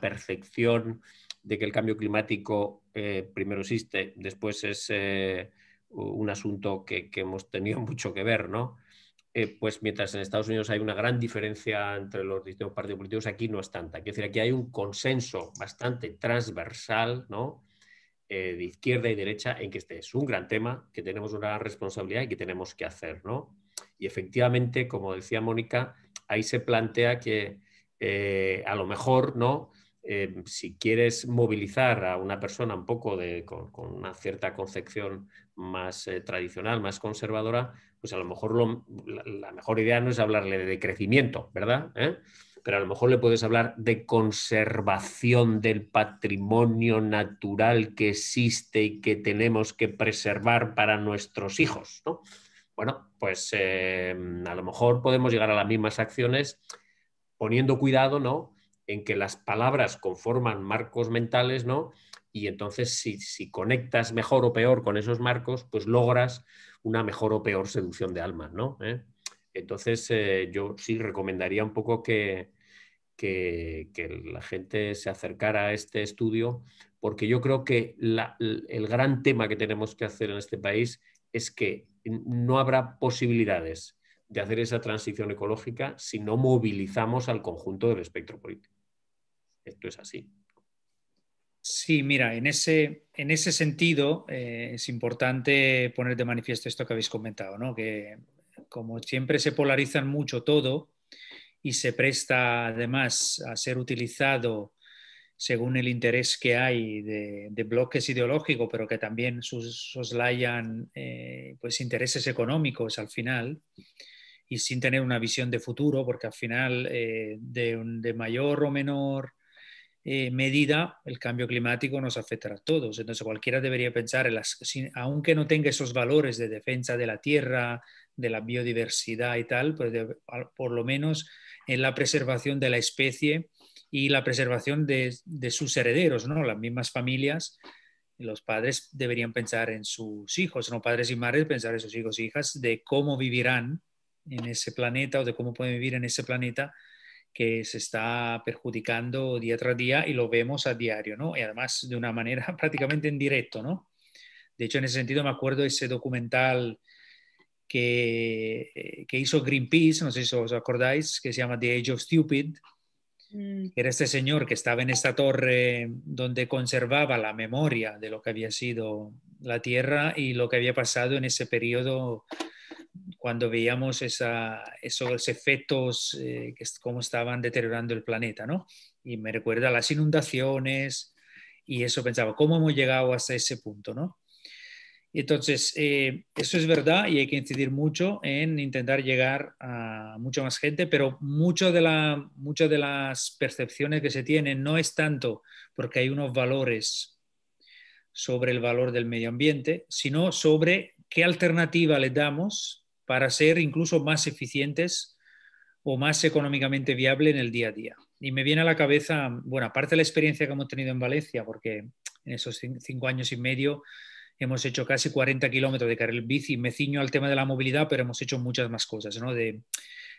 percepción de que el cambio climático eh, primero existe, después es eh, un asunto que, hemos tenido *laughs* mucho que ver, ¿no? Eh, pues mientras en Estados Unidos hay una gran diferencia entre los distintos partidos políticos, aquí no es tanta. Quiero decir, aquí hay un consenso bastante transversal, ¿no? Eh, de izquierda y derecha en que este es un gran tema, que tenemos una responsabilidad y que tenemos que hacer, ¿no? Y efectivamente, como decía Mónica, ahí se plantea que eh, a lo mejor, ¿no? Eh, si quieres movilizar a una persona un poco de, con, una cierta concepción más tradicional, más conservadora, pues a lo mejor la, mejor idea no es hablarle de crecimiento, ¿verdad? pero a lo mejor le puedes hablar de conservación del patrimonio natural que existe y que tenemos que preservar para nuestros hijos, ¿no? Bueno, pues em, a lo mejor podemos llegar a las mismas acciones poniendo cuidado, ¿no? En que las palabras conforman marcos mentales, ¿no? Y entonces si, conectas mejor o peor con esos marcos, pues logras una mejor o peor seducción de almas, ¿no? ¿Eh? Entonces, eh, yo sí recomendaría un poco que, la gente se acercara a este estudio, porque yo creo que el gran tema que tenemos que hacer en este país es que no habrá posibilidades de hacer esa transición ecológica si no movilizamos al conjunto del espectro político. Esto es así. Sí, mira, en ese, sentido eh, es importante poner de manifiesto esto que habéis comentado, ¿no? que como siempre se polarizan mucho todo y se presta además a ser utilizado según el interés que hay de, bloques ideológicos, pero que también sus, soslayan eh, pues, intereses económicos al final y sin tener una visión de futuro, porque al final eh, de, mayor o menor eh, medida, el cambio climático nos afectará a todos. Entonces, cualquiera debería pensar, las, aunque no tenga esos valores de defensa de la tierra, de la biodiversidad y tal, pues, por lo menos en la preservación de la especie y la preservación de, sus herederos, ¿no? Las mismas familias, los padres deberían pensar en sus hijos, no padres y madres pensar en sus hijos e hijas, de cómo vivirán en ese planeta o de cómo pueden vivir en ese planeta que se está perjudicando día tras día y lo vemos a diario, ¿no? Y además de una manera *laughs* prácticamente en directo, ¿no? De hecho, en ese sentido me acuerdo ese documental que, hizo Greenpeace, no sé si os acordáis, que se llama The Age of Stupid. Mm. que Era este señor que estaba en esta torre donde conservaba la memoria de lo que había sido la Tierra y lo que había pasado en ese periodo cuando veíamos esos efectos, eh, cómo estaban deteriorando el planeta, ¿no? Y me recuerda a las inundaciones y eso pensaba, ¿cómo hemos llegado hasta ese punto, ¿no? Entonces, eh, eso es verdad y hay que incidir mucho en intentar llegar a mucha más gente, pero de muchas de las percepciones que se tienen no es tanto porque hay unos valores sobre el valor del medio ambiente, sino sobre qué alternativa le damos para ser incluso más eficientes o más económicamente viable en el día a día. Y me viene a la cabeza, bueno, aparte de la experiencia que hemos tenido en Valencia, porque en esos cinco años y medio hemos hecho casi 40 kilómetros de carril bici. Me ciño al tema de la movilidad, pero hemos hecho muchas más cosas, ¿no? De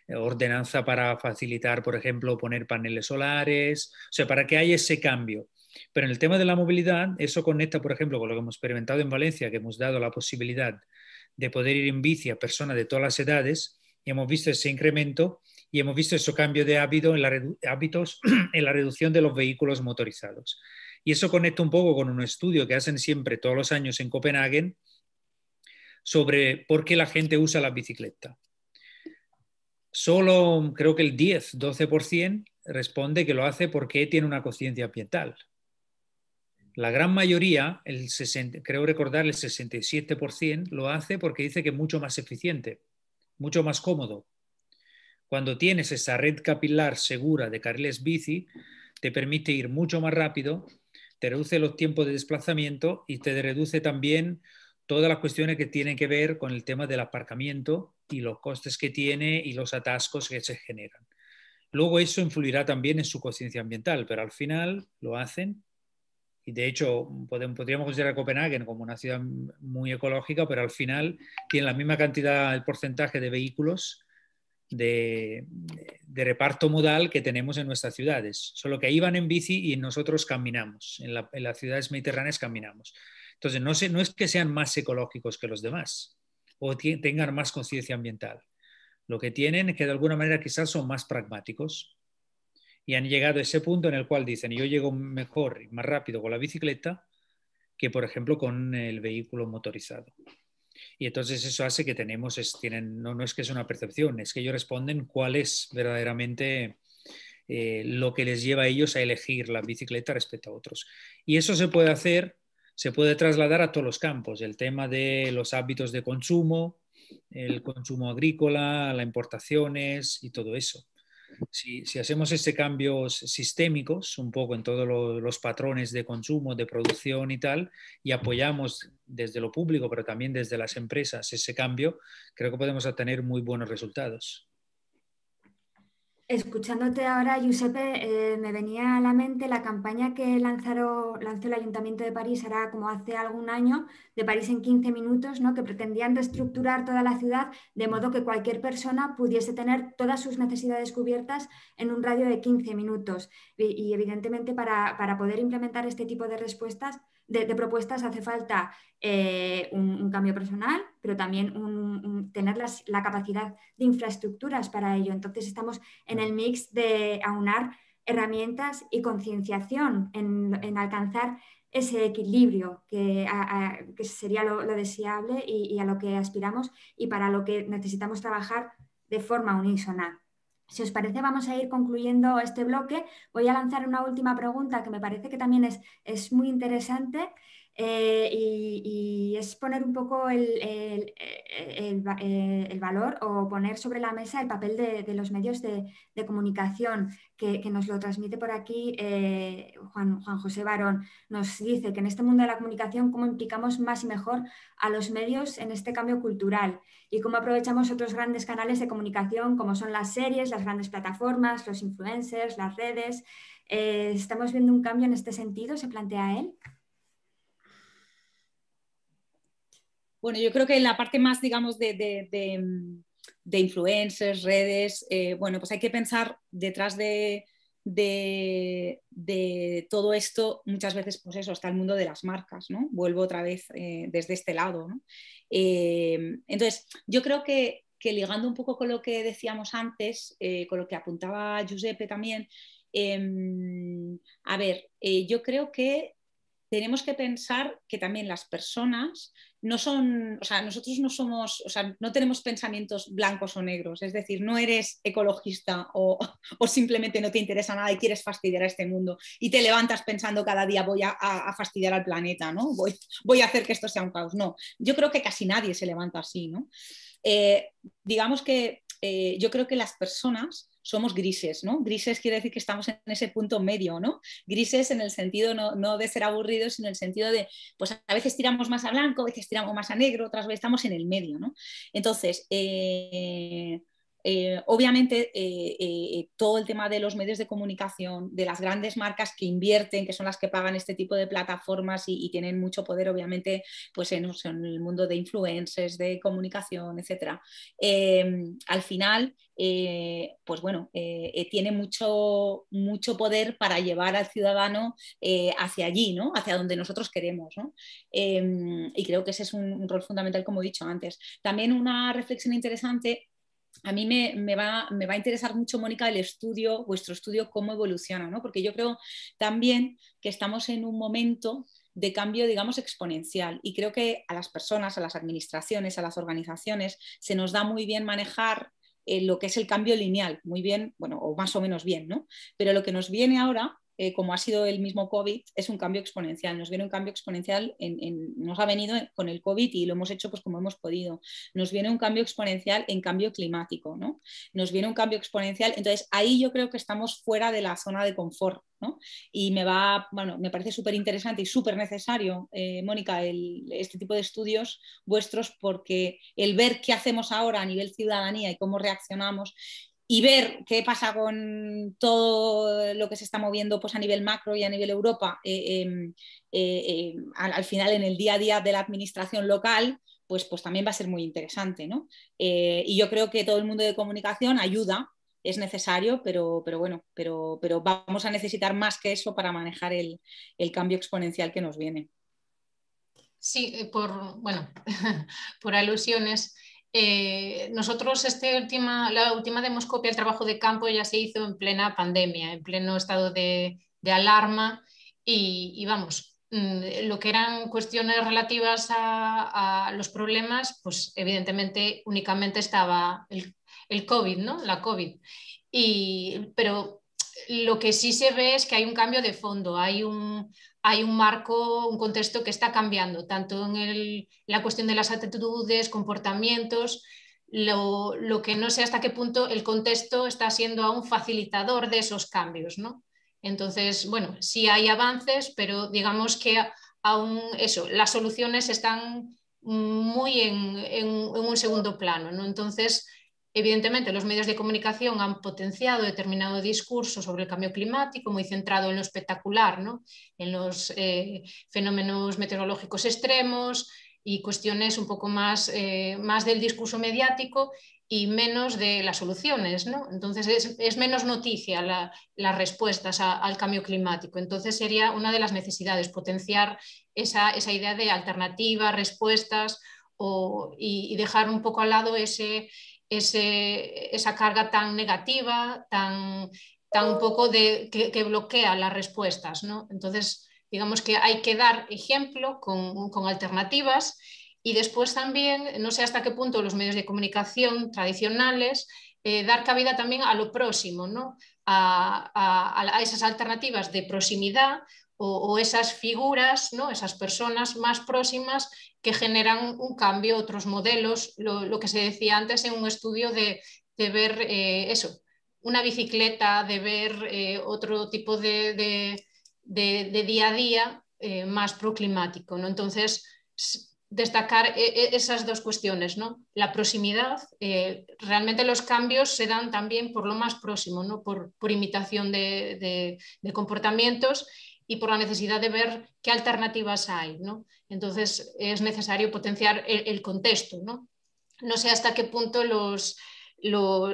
eh, ordenanza para facilitar, por ejemplo, poner paneles solares, o sea, para que haya ese cambio. Pero en el tema de la movilidad, eso conecta, por ejemplo, con lo que hemos experimentado en Valencia, que hemos dado la posibilidad de poder ir en bici a personas de todas las edades y hemos visto ese incremento y hemos visto ese cambio de hábito en hábitos *clears throat* en la reducción de los vehículos motorizados. Y eso conecta un poco con un estudio que hacen siempre todos los años en Copenhague sobre por qué la gente usa la bicicleta. Solo creo que el 10-12% responde que lo hace porque tiene una conciencia ambiental. La gran mayoría, el creo recordar el 67%, lo hace porque dice que es mucho más eficiente, mucho más cómodo. Cuando tienes esa red capilar segura de carriles bici, te permite ir mucho más rápido te reduce los tiempos de desplazamiento y te reduce también todas las cuestiones que tienen que ver con el tema del aparcamiento y los costes que tiene y los atascos que se generan. Luego eso influirá también en su conciencia ambiental, pero al final lo hacen. Y de hecho podríamos considerar a Copenhague como una ciudad muy ecológica, pero al final tiene la misma cantidad, el porcentaje de vehículos de, reparto modal que tenemos en nuestras ciudades. Solo que ahí van en bici y nosotros caminamos, en, las ciudades mediterráneas caminamos. Entonces, no, no es que sean más ecológicos que los demás o tengan más conciencia ambiental. Lo que tienen es que de alguna manera quizás son más pragmáticos y han llegado a ese punto en el cual dicen, yo llego mejor y más rápido con la bicicleta que, por ejemplo, con el vehículo motorizado. Y entonces eso hace que tenemos, es, tienen, no, no es que es una percepción, es que ellos responden cuál es verdaderamente eh, lo que les lleva a ellos a elegir la bicicleta respecto a otros. Y eso se puede hacer, se puede trasladar a todos los campos, el tema de los hábitos de consumo, el consumo agrícola, las importaciones y todo eso si, hacemos este cambio sistémicos un poco en todos los patrones de consumo, de producción y tal, y apoyamos desde lo público, pero también desde las empresas ese cambio, creo que podemos obtener muy buenos resultados. Escuchándote ahora, Giuseppe, eh, me venía a la mente la campaña que lanzó el Ayuntamiento de París, era como hace algún año, de París en 15 minutos, ¿no? que pretendían reestructurar toda la ciudad de modo que cualquier persona pudiese tener todas sus necesidades cubiertas en un radio de 15 minutos. Y, evidentemente para poder implementar este tipo de respuestas de, propuestas hace falta eh, un, cambio personal, pero también tener la capacidad de infraestructuras para ello. Entonces estamos en el mix de aunar herramientas y concienciación en, alcanzar ese equilibrio que, sería lo, deseable y, y, a lo que aspiramos y para lo que necesitamos trabajar de forma unísona. Si os parece, vamos a ir concluyendo este bloque. Voy a lanzar una última pregunta que me parece que también es, muy interesante eh, y, es poner un poco eh, eh, el, valor o poner sobre la mesa el papel de, los medios de, comunicación, que, nos lo transmite por aquí Juan, José Barón. Nos dice que en este mundo de la comunicación, cómo implicamos más y mejor a los medios en este cambio cultural y cómo aprovechamos otros grandes canales de comunicación, como son las series, las grandes plataformas, los influencers, las redes. ¿Estamos viendo un cambio en este sentido? ¿Se plantea él? Bueno, yo creo que en la parte más, digamos, de, de, influencers, redes, eh, bueno, pues hay que pensar detrás de, todo esto, muchas veces, pues eso, está el mundo de las marcas, ¿no? Vuelvo otra vez eh, desde este lado, ¿no? Eh, entonces, yo creo que, que, ligando un poco con lo que decíamos antes, con lo que apuntaba Giuseppe también, em, a ver, yo creo que tenemos que pensar que también las personas no son, o sea, nosotros no somos, o sea, no tenemos pensamientos blancos o negros, es decir, no eres ecologista o, simplemente no te interesa nada y quieres fastidiar a este mundo y te levantas pensando cada día voy a, fastidiar al planeta, ¿no? Voy, voy, a hacer que esto sea un caos. No, yo creo que casi nadie se levanta así, ¿no? Eh, digamos que eh, yo creo que las personas somos grises, ¿no? Grises quiere decir que estamos en ese punto medio, ¿no? Grises en el sentido no, de ser aburridos, sino en el sentido de, pues a veces tiramos más a blanco, a veces tiramos más a negro, otras veces estamos en el medio, ¿no? Entonces, eh, eh, obviamente, eh, eh, todo el tema de los medios de comunicación, de las grandes marcas que invierten, que son las que pagan este tipo de plataformas y, tienen mucho poder, obviamente, pues en, el mundo de influencers, de comunicación, etcétera. al final, pues bueno, tiene mucho, mucho poder para llevar al ciudadano hacia allí, ¿no? Hacia donde nosotros queremos, y creo que ese es un rol fundamental, como he dicho antes. También una reflexión interesante a mí me, va, a interesar mucho, Mónica, el estudio, vuestro estudio, cómo evoluciona, ¿no? Porque yo creo también que estamos en un momento de cambio, digamos, exponencial. Y creo que a las personas, a las administraciones, a las organizaciones, se nos da muy bien manejar eh, lo que es el cambio lineal, muy bien, bueno, o más o menos bien, ¿no? Pero lo que nos viene ahora eh, como ha sido el mismo COVID, es un cambio exponencial. Nos viene un cambio exponencial, en, nos ha venido con el COVID y lo hemos hecho pues como hemos podido. Nos viene un cambio exponencial en cambio climático, ¿no? Nos viene un cambio exponencial. Entonces, ahí yo creo que estamos fuera de la zona de confort, ¿no? Y me va, bueno, me parece súper interesante y súper necesario, eh, Mónica, este tipo de estudios vuestros, porque el ver qué hacemos ahora a nivel ciudadanía y cómo reaccionamos y ver qué pasa con todo lo que se está moviendo pues, a nivel macro y a nivel Europa, eh, em, eh, em, al, final en el día a día de la administración local, pues, pues también va a ser muy interesante. Eh, y yo creo que todo el mundo de comunicación ayuda, es necesario, pero, bueno, pero, pero vamos a necesitar más que eso para manejar el, el cambio exponencial que nos viene. Sí, por, bueno, *laughs* por alusiones, eh, nosotros este última, la última demoscopia, el trabajo de campo ya se hizo en plena pandemia, en pleno estado de, alarma y, vamos, mm, lo que eran cuestiones relativas a, a, los problemas, pues evidentemente únicamente estaba el, el COVID, ¿no? La COVID. Y, pero lo que sí se ve es que hay un cambio de fondo, hay un, hay un marco, un contexto que está cambiando, tanto en la cuestión de las actitudes, comportamientos, lo, que no sé hasta qué punto el contexto está siendo aún facilitador de esos cambios, ¿no? Entonces, bueno, sí hay avances, pero digamos que aún eso, las soluciones están muy en, un segundo plano, ¿no? Entonces, Evidentemente, los medios de comunicación han potenciado determinado discurso sobre el cambio climático, muy centrado en lo espectacular, en los eh, fenómenos meteorológicos extremos y cuestiones un poco más, eh, más del discurso mediático y menos de las soluciones. Entonces, es, menos noticia las respuestas al cambio climático. Entonces, sería una de las necesidades, potenciar esa, idea de alternativas, respuestas y dejar un poco al lado ese ese, esa carga tan negativa, tan, tan un poco de, que, bloquea las respuestas. ¿no? Entonces, digamos que hay que dar ejemplo con, alternativas y después también, no sé hasta qué punto los medios de comunicación tradicionales eh, dar cabida también a lo próximo, ¿no? a, a, esas alternativas de proximidad o, esas figuras, ¿no? esas personas más próximas que generan un cambio, otros modelos, lo, que se decía antes en un estudio de, ver eh, eso, una bicicleta, de ver eh, otro tipo de, día a día eh, más proclimático. ¿no? Entonces, destacar e, e, esas dos cuestiones, La proximidad, realmente los cambios se dan también por lo más próximo, ¿no? Por, por imitación de, de, comportamientos y por la necesidad de ver qué alternativas hay. ¿no? Entonces es necesario potenciar el, contexto. ¿no? sé hasta qué punto los,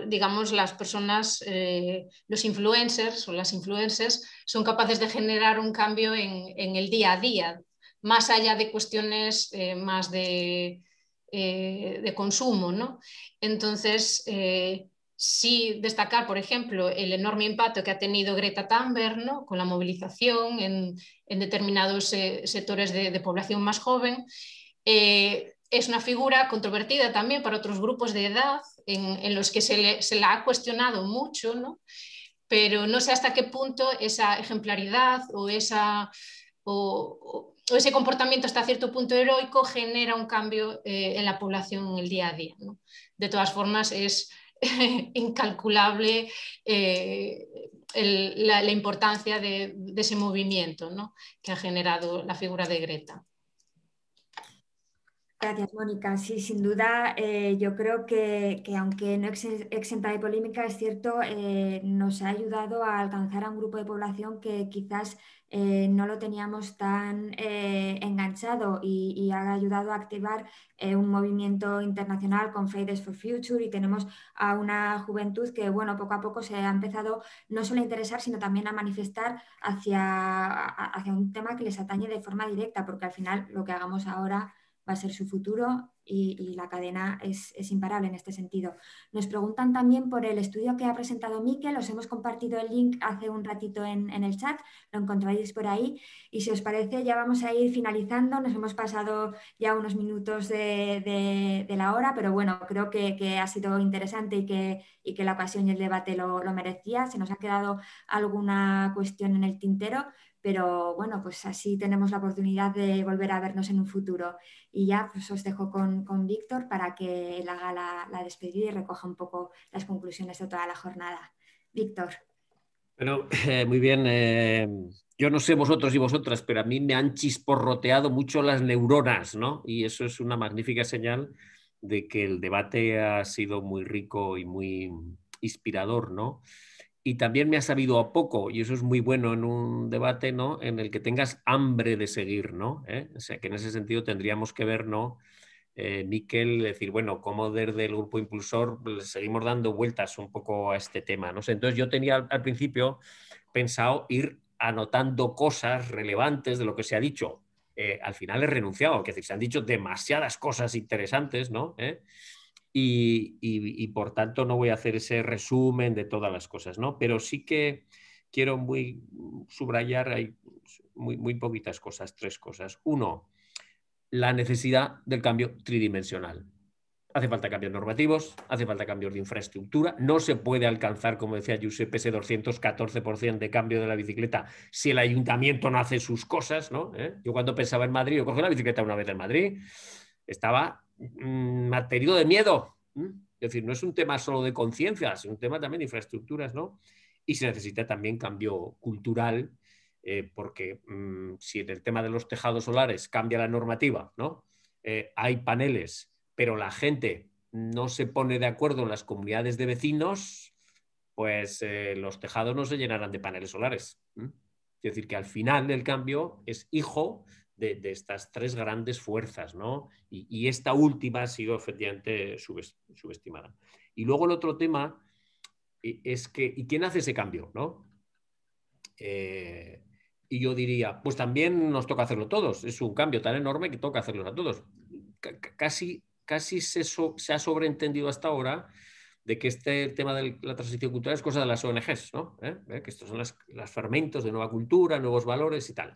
digamos, las personas, eh, los influencers o las influencers son capaces de generar un cambio en, el día a día, más allá de cuestiones eh, más de, eh, de, consumo. ¿no? Entonces, Sí destacar, por ejemplo, el enorme impacto que ha tenido Greta Thunberg con la movilización en, determinados eh, sectores de, población más joven. Eh, es una figura controvertida también para otros grupos de edad en, los que se, la ha cuestionado mucho, pero no sé hasta qué punto esa ejemplaridad o, esa, o, ese comportamiento hasta cierto punto heroico genera un cambio eh, en la población en el día a día. De todas formas, es *laughs* incalculable eh, la, importancia de, ese movimiento que ha generado la figura de Greta. Gracias, Mónica. Sí, sin duda, eh, yo creo que, aunque no exenta de polémica, es cierto, eh, nos ha ayudado a alcanzar a un grupo de población que quizás eh, no lo teníamos tan eh, enganchado y, ha ayudado a activar eh, un movimiento internacional con Fades for Future y tenemos a una juventud que bueno, poco a poco se ha empezado no solo a interesar, sino también a manifestar hacia, hacia un tema que les atañe de forma directa, porque al final lo que hagamos ahora va a ser su futuro y, la cadena es, imparable en este sentido. Nos preguntan también por el estudio que ha presentado Miquel, os hemos compartido el link hace un ratito en, el chat, lo encontráis por ahí y si os parece ya vamos a ir finalizando, nos hemos pasado ya unos minutos de, la hora, pero bueno, creo que, ha sido interesante y que, la ocasión y el debate lo, lo merecía, se nos ha quedado alguna cuestión en el tintero pero bueno, pues así tenemos la oportunidad de volver a vernos en un futuro. Y ya pues, os dejo con, con Víctor para que él haga la, despedida y recoja un poco las conclusiones de toda la jornada. Víctor. Bueno, eh, muy bien. Eh, yo no sé vosotros y vosotras, pero a mí me han chisporroteado mucho las neuronas, ¿no? Y eso es una magnífica señal de que el debate ha sido muy rico y muy inspirador, ¿no? y también me ha sabido a poco, y eso es muy bueno en un debate, ¿no? En el que tengas hambre de seguir, ¿no? ¿eh? O sea, que en ese sentido tendríamos que ver, ¿no? Eh, Miquel, decir, bueno, cómo desde el grupo impulsor seguimos dando vueltas un poco a este tema, ¿no? Entonces yo tenía al, principio pensado ir anotando cosas relevantes de lo que se ha dicho. Eh, al final he renunciado, que es decir, se han dicho demasiadas cosas interesantes, ¿no? y, por tanto no voy a hacer ese resumen de todas las cosas, ¿no? Pero sí que quiero muy subrayar hay muy, poquitas cosas, tres cosas. Uno, la necesidad del cambio tridimensional. Hace falta cambios normativos, hace falta cambios de infraestructura. No se puede alcanzar, como decía Giuseppe, ese 214% de cambio de la bicicleta si el ayuntamiento no hace sus cosas. ¿no? ¿Eh? Yo cuando pensaba en Madrid, yo cogí la bicicleta una vez en Madrid, estaba Mm, material de miedo. Es decir, no es un tema solo de conciencia, es un tema también de infraestructuras, ¿no? Y se necesita también cambio cultural, eh, porque mm, si en el tema de los tejados solares cambia la normativa, ¿no? Eh, hay paneles, pero la gente no se pone de acuerdo en las comunidades de vecinos, pues eh, los tejados no se llenarán de paneles solares. Es decir, que al final el cambio es hijo de, estas tres grandes fuerzas, ¿no? Y, esta última ha sido efectivamente subestimada. Y luego el otro tema e, es que, ¿y quién hace ese cambio, no? Eh, y yo diría, pues también nos toca hacerlo todos. Es un cambio tan enorme que toca hacerlo a todos. casi casi se, se ha sobreentendido hasta ahora de que este tema de la transición cultural es cosa de las ONGs, ¿no? ¿Eh? ¿Eh? Que estos son los fermentos de nueva cultura, nuevos valores y tal.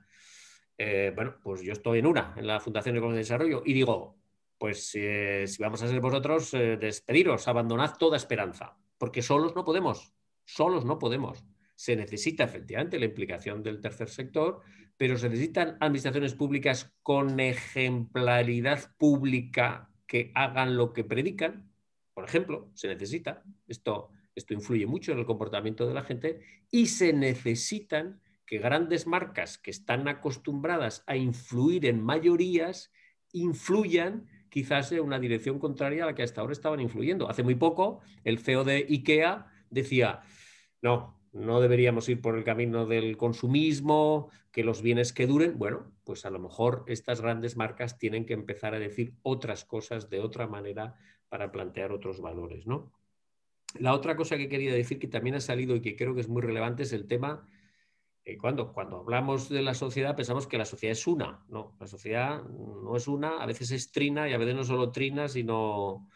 Eh, bueno, pues yo estoy en una, en la Fundación Económica de Desarrollo, y digo, pues eh, si vamos a ser vosotros, eh, despediros, abandonad toda esperanza, porque solos no podemos, solos no podemos. Se necesita efectivamente la implicación del tercer sector, pero se necesitan administraciones públicas con ejemplaridad pública que hagan lo que predican, por ejemplo, se necesita, esto, esto influye mucho en el comportamiento de la gente, y se necesitan que grandes marcas que están acostumbradas a influir en mayorías influyan quizás en una dirección contraria a la que hasta ahora estaban influyendo. Hace muy poco el CEO de IKEA decía, no, no deberíamos ir por el camino del consumismo, que los bienes que duren. Bueno, pues a lo mejor estas grandes marcas tienen que empezar a decir otras cosas de otra manera para plantear otros valores, ¿no? La otra cosa que quería decir que también ha salido y que creo que es muy relevante es el tema eh, cuando, hablamos de la sociedad pensamos que la sociedad es una, ¿no? La sociedad no es una, a veces es trina y a veces no solo trina, sino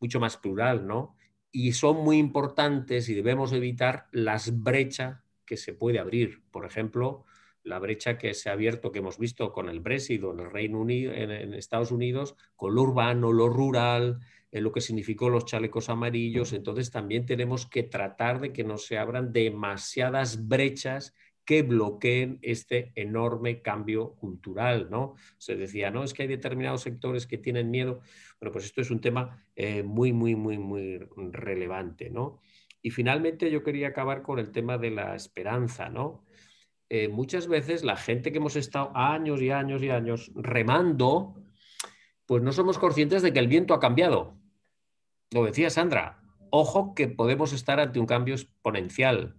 mucho más plural, ¿no? Y son muy importantes y debemos evitar las brechas que se puede abrir. Por ejemplo, la brecha que se ha abierto, que hemos visto con el Brexit o en el Reino Unido, en, Estados Unidos, con lo urbano, lo rural, en lo que significó los chalecos amarillos. Entonces también tenemos que tratar de que no se abran demasiadas brechas que bloqueen este enorme cambio cultural, ¿no? Se decía, no, es que hay determinados sectores que tienen miedo. Bueno, pues esto es un tema eh, muy, muy, muy, muy relevante, ¿no? Y finalmente yo quería acabar con el tema de la esperanza, ¿no? Eh, muchas veces la gente que hemos estado años y años y años remando, pues no somos conscientes de que el viento ha cambiado. Lo decía Sandra, ojo que podemos estar ante un cambio exponencial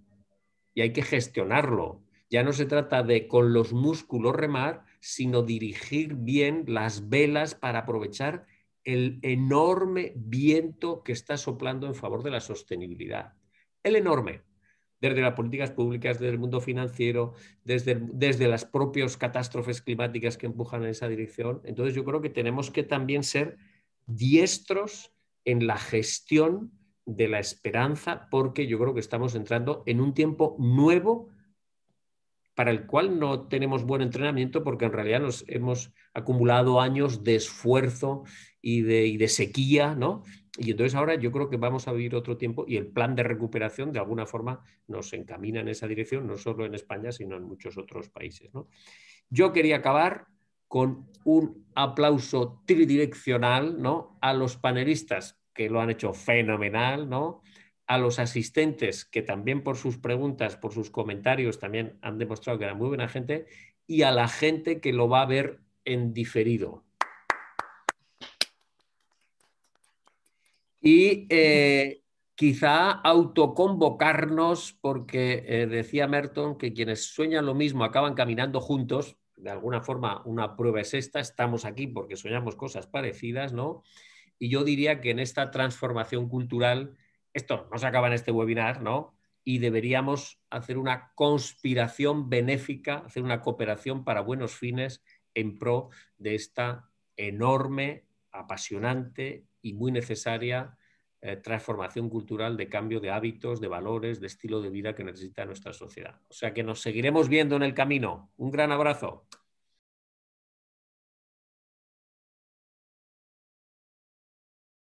y hay que gestionarlo. Ya no se trata de con los músculos remar, sino dirigir bien las velas para aprovechar el enorme viento que está soplando en favor de la sostenibilidad. El enorme, desde las políticas públicas, desde el mundo financiero, desde, desde las propias catástrofes climáticas que empujan en esa dirección. Entonces yo creo que tenemos que también ser diestros en la gestión de la esperanza, porque yo creo que estamos entrando en un tiempo nuevo para el cual no tenemos buen entrenamiento porque en realidad nos hemos acumulado años de esfuerzo y de, y de, sequía, ¿no? Y entonces ahora yo creo que vamos a vivir otro tiempo y el plan de recuperación de alguna forma nos encamina en esa dirección, no solo en España, sino en muchos otros países, ¿no? Yo quería acabar con un aplauso tridireccional, ¿no? A los panelistas, que lo han hecho fenomenal, ¿no? A los asistentes, que también por sus preguntas, por sus comentarios, también han demostrado que era muy buena gente, y a la gente que lo va a ver en diferido. Y eh, quizá autoconvocarnos, porque eh, decía Merton que quienes sueñan lo mismo acaban caminando juntos. De alguna forma, una prueba es esta, estamos aquí porque soñamos cosas parecidas, ¿no? Y yo diría que en esta transformación cultural, esto no se acaba en este webinar, ¿no? Y deberíamos hacer una conspiración benéfica, hacer una cooperación para buenos fines en pro de esta enorme, apasionante y muy necesaria eh, transformación cultural de cambio de hábitos, de valores, de estilo de vida que necesita nuestra sociedad. O sea que nos seguiremos viendo en el camino. Un gran abrazo.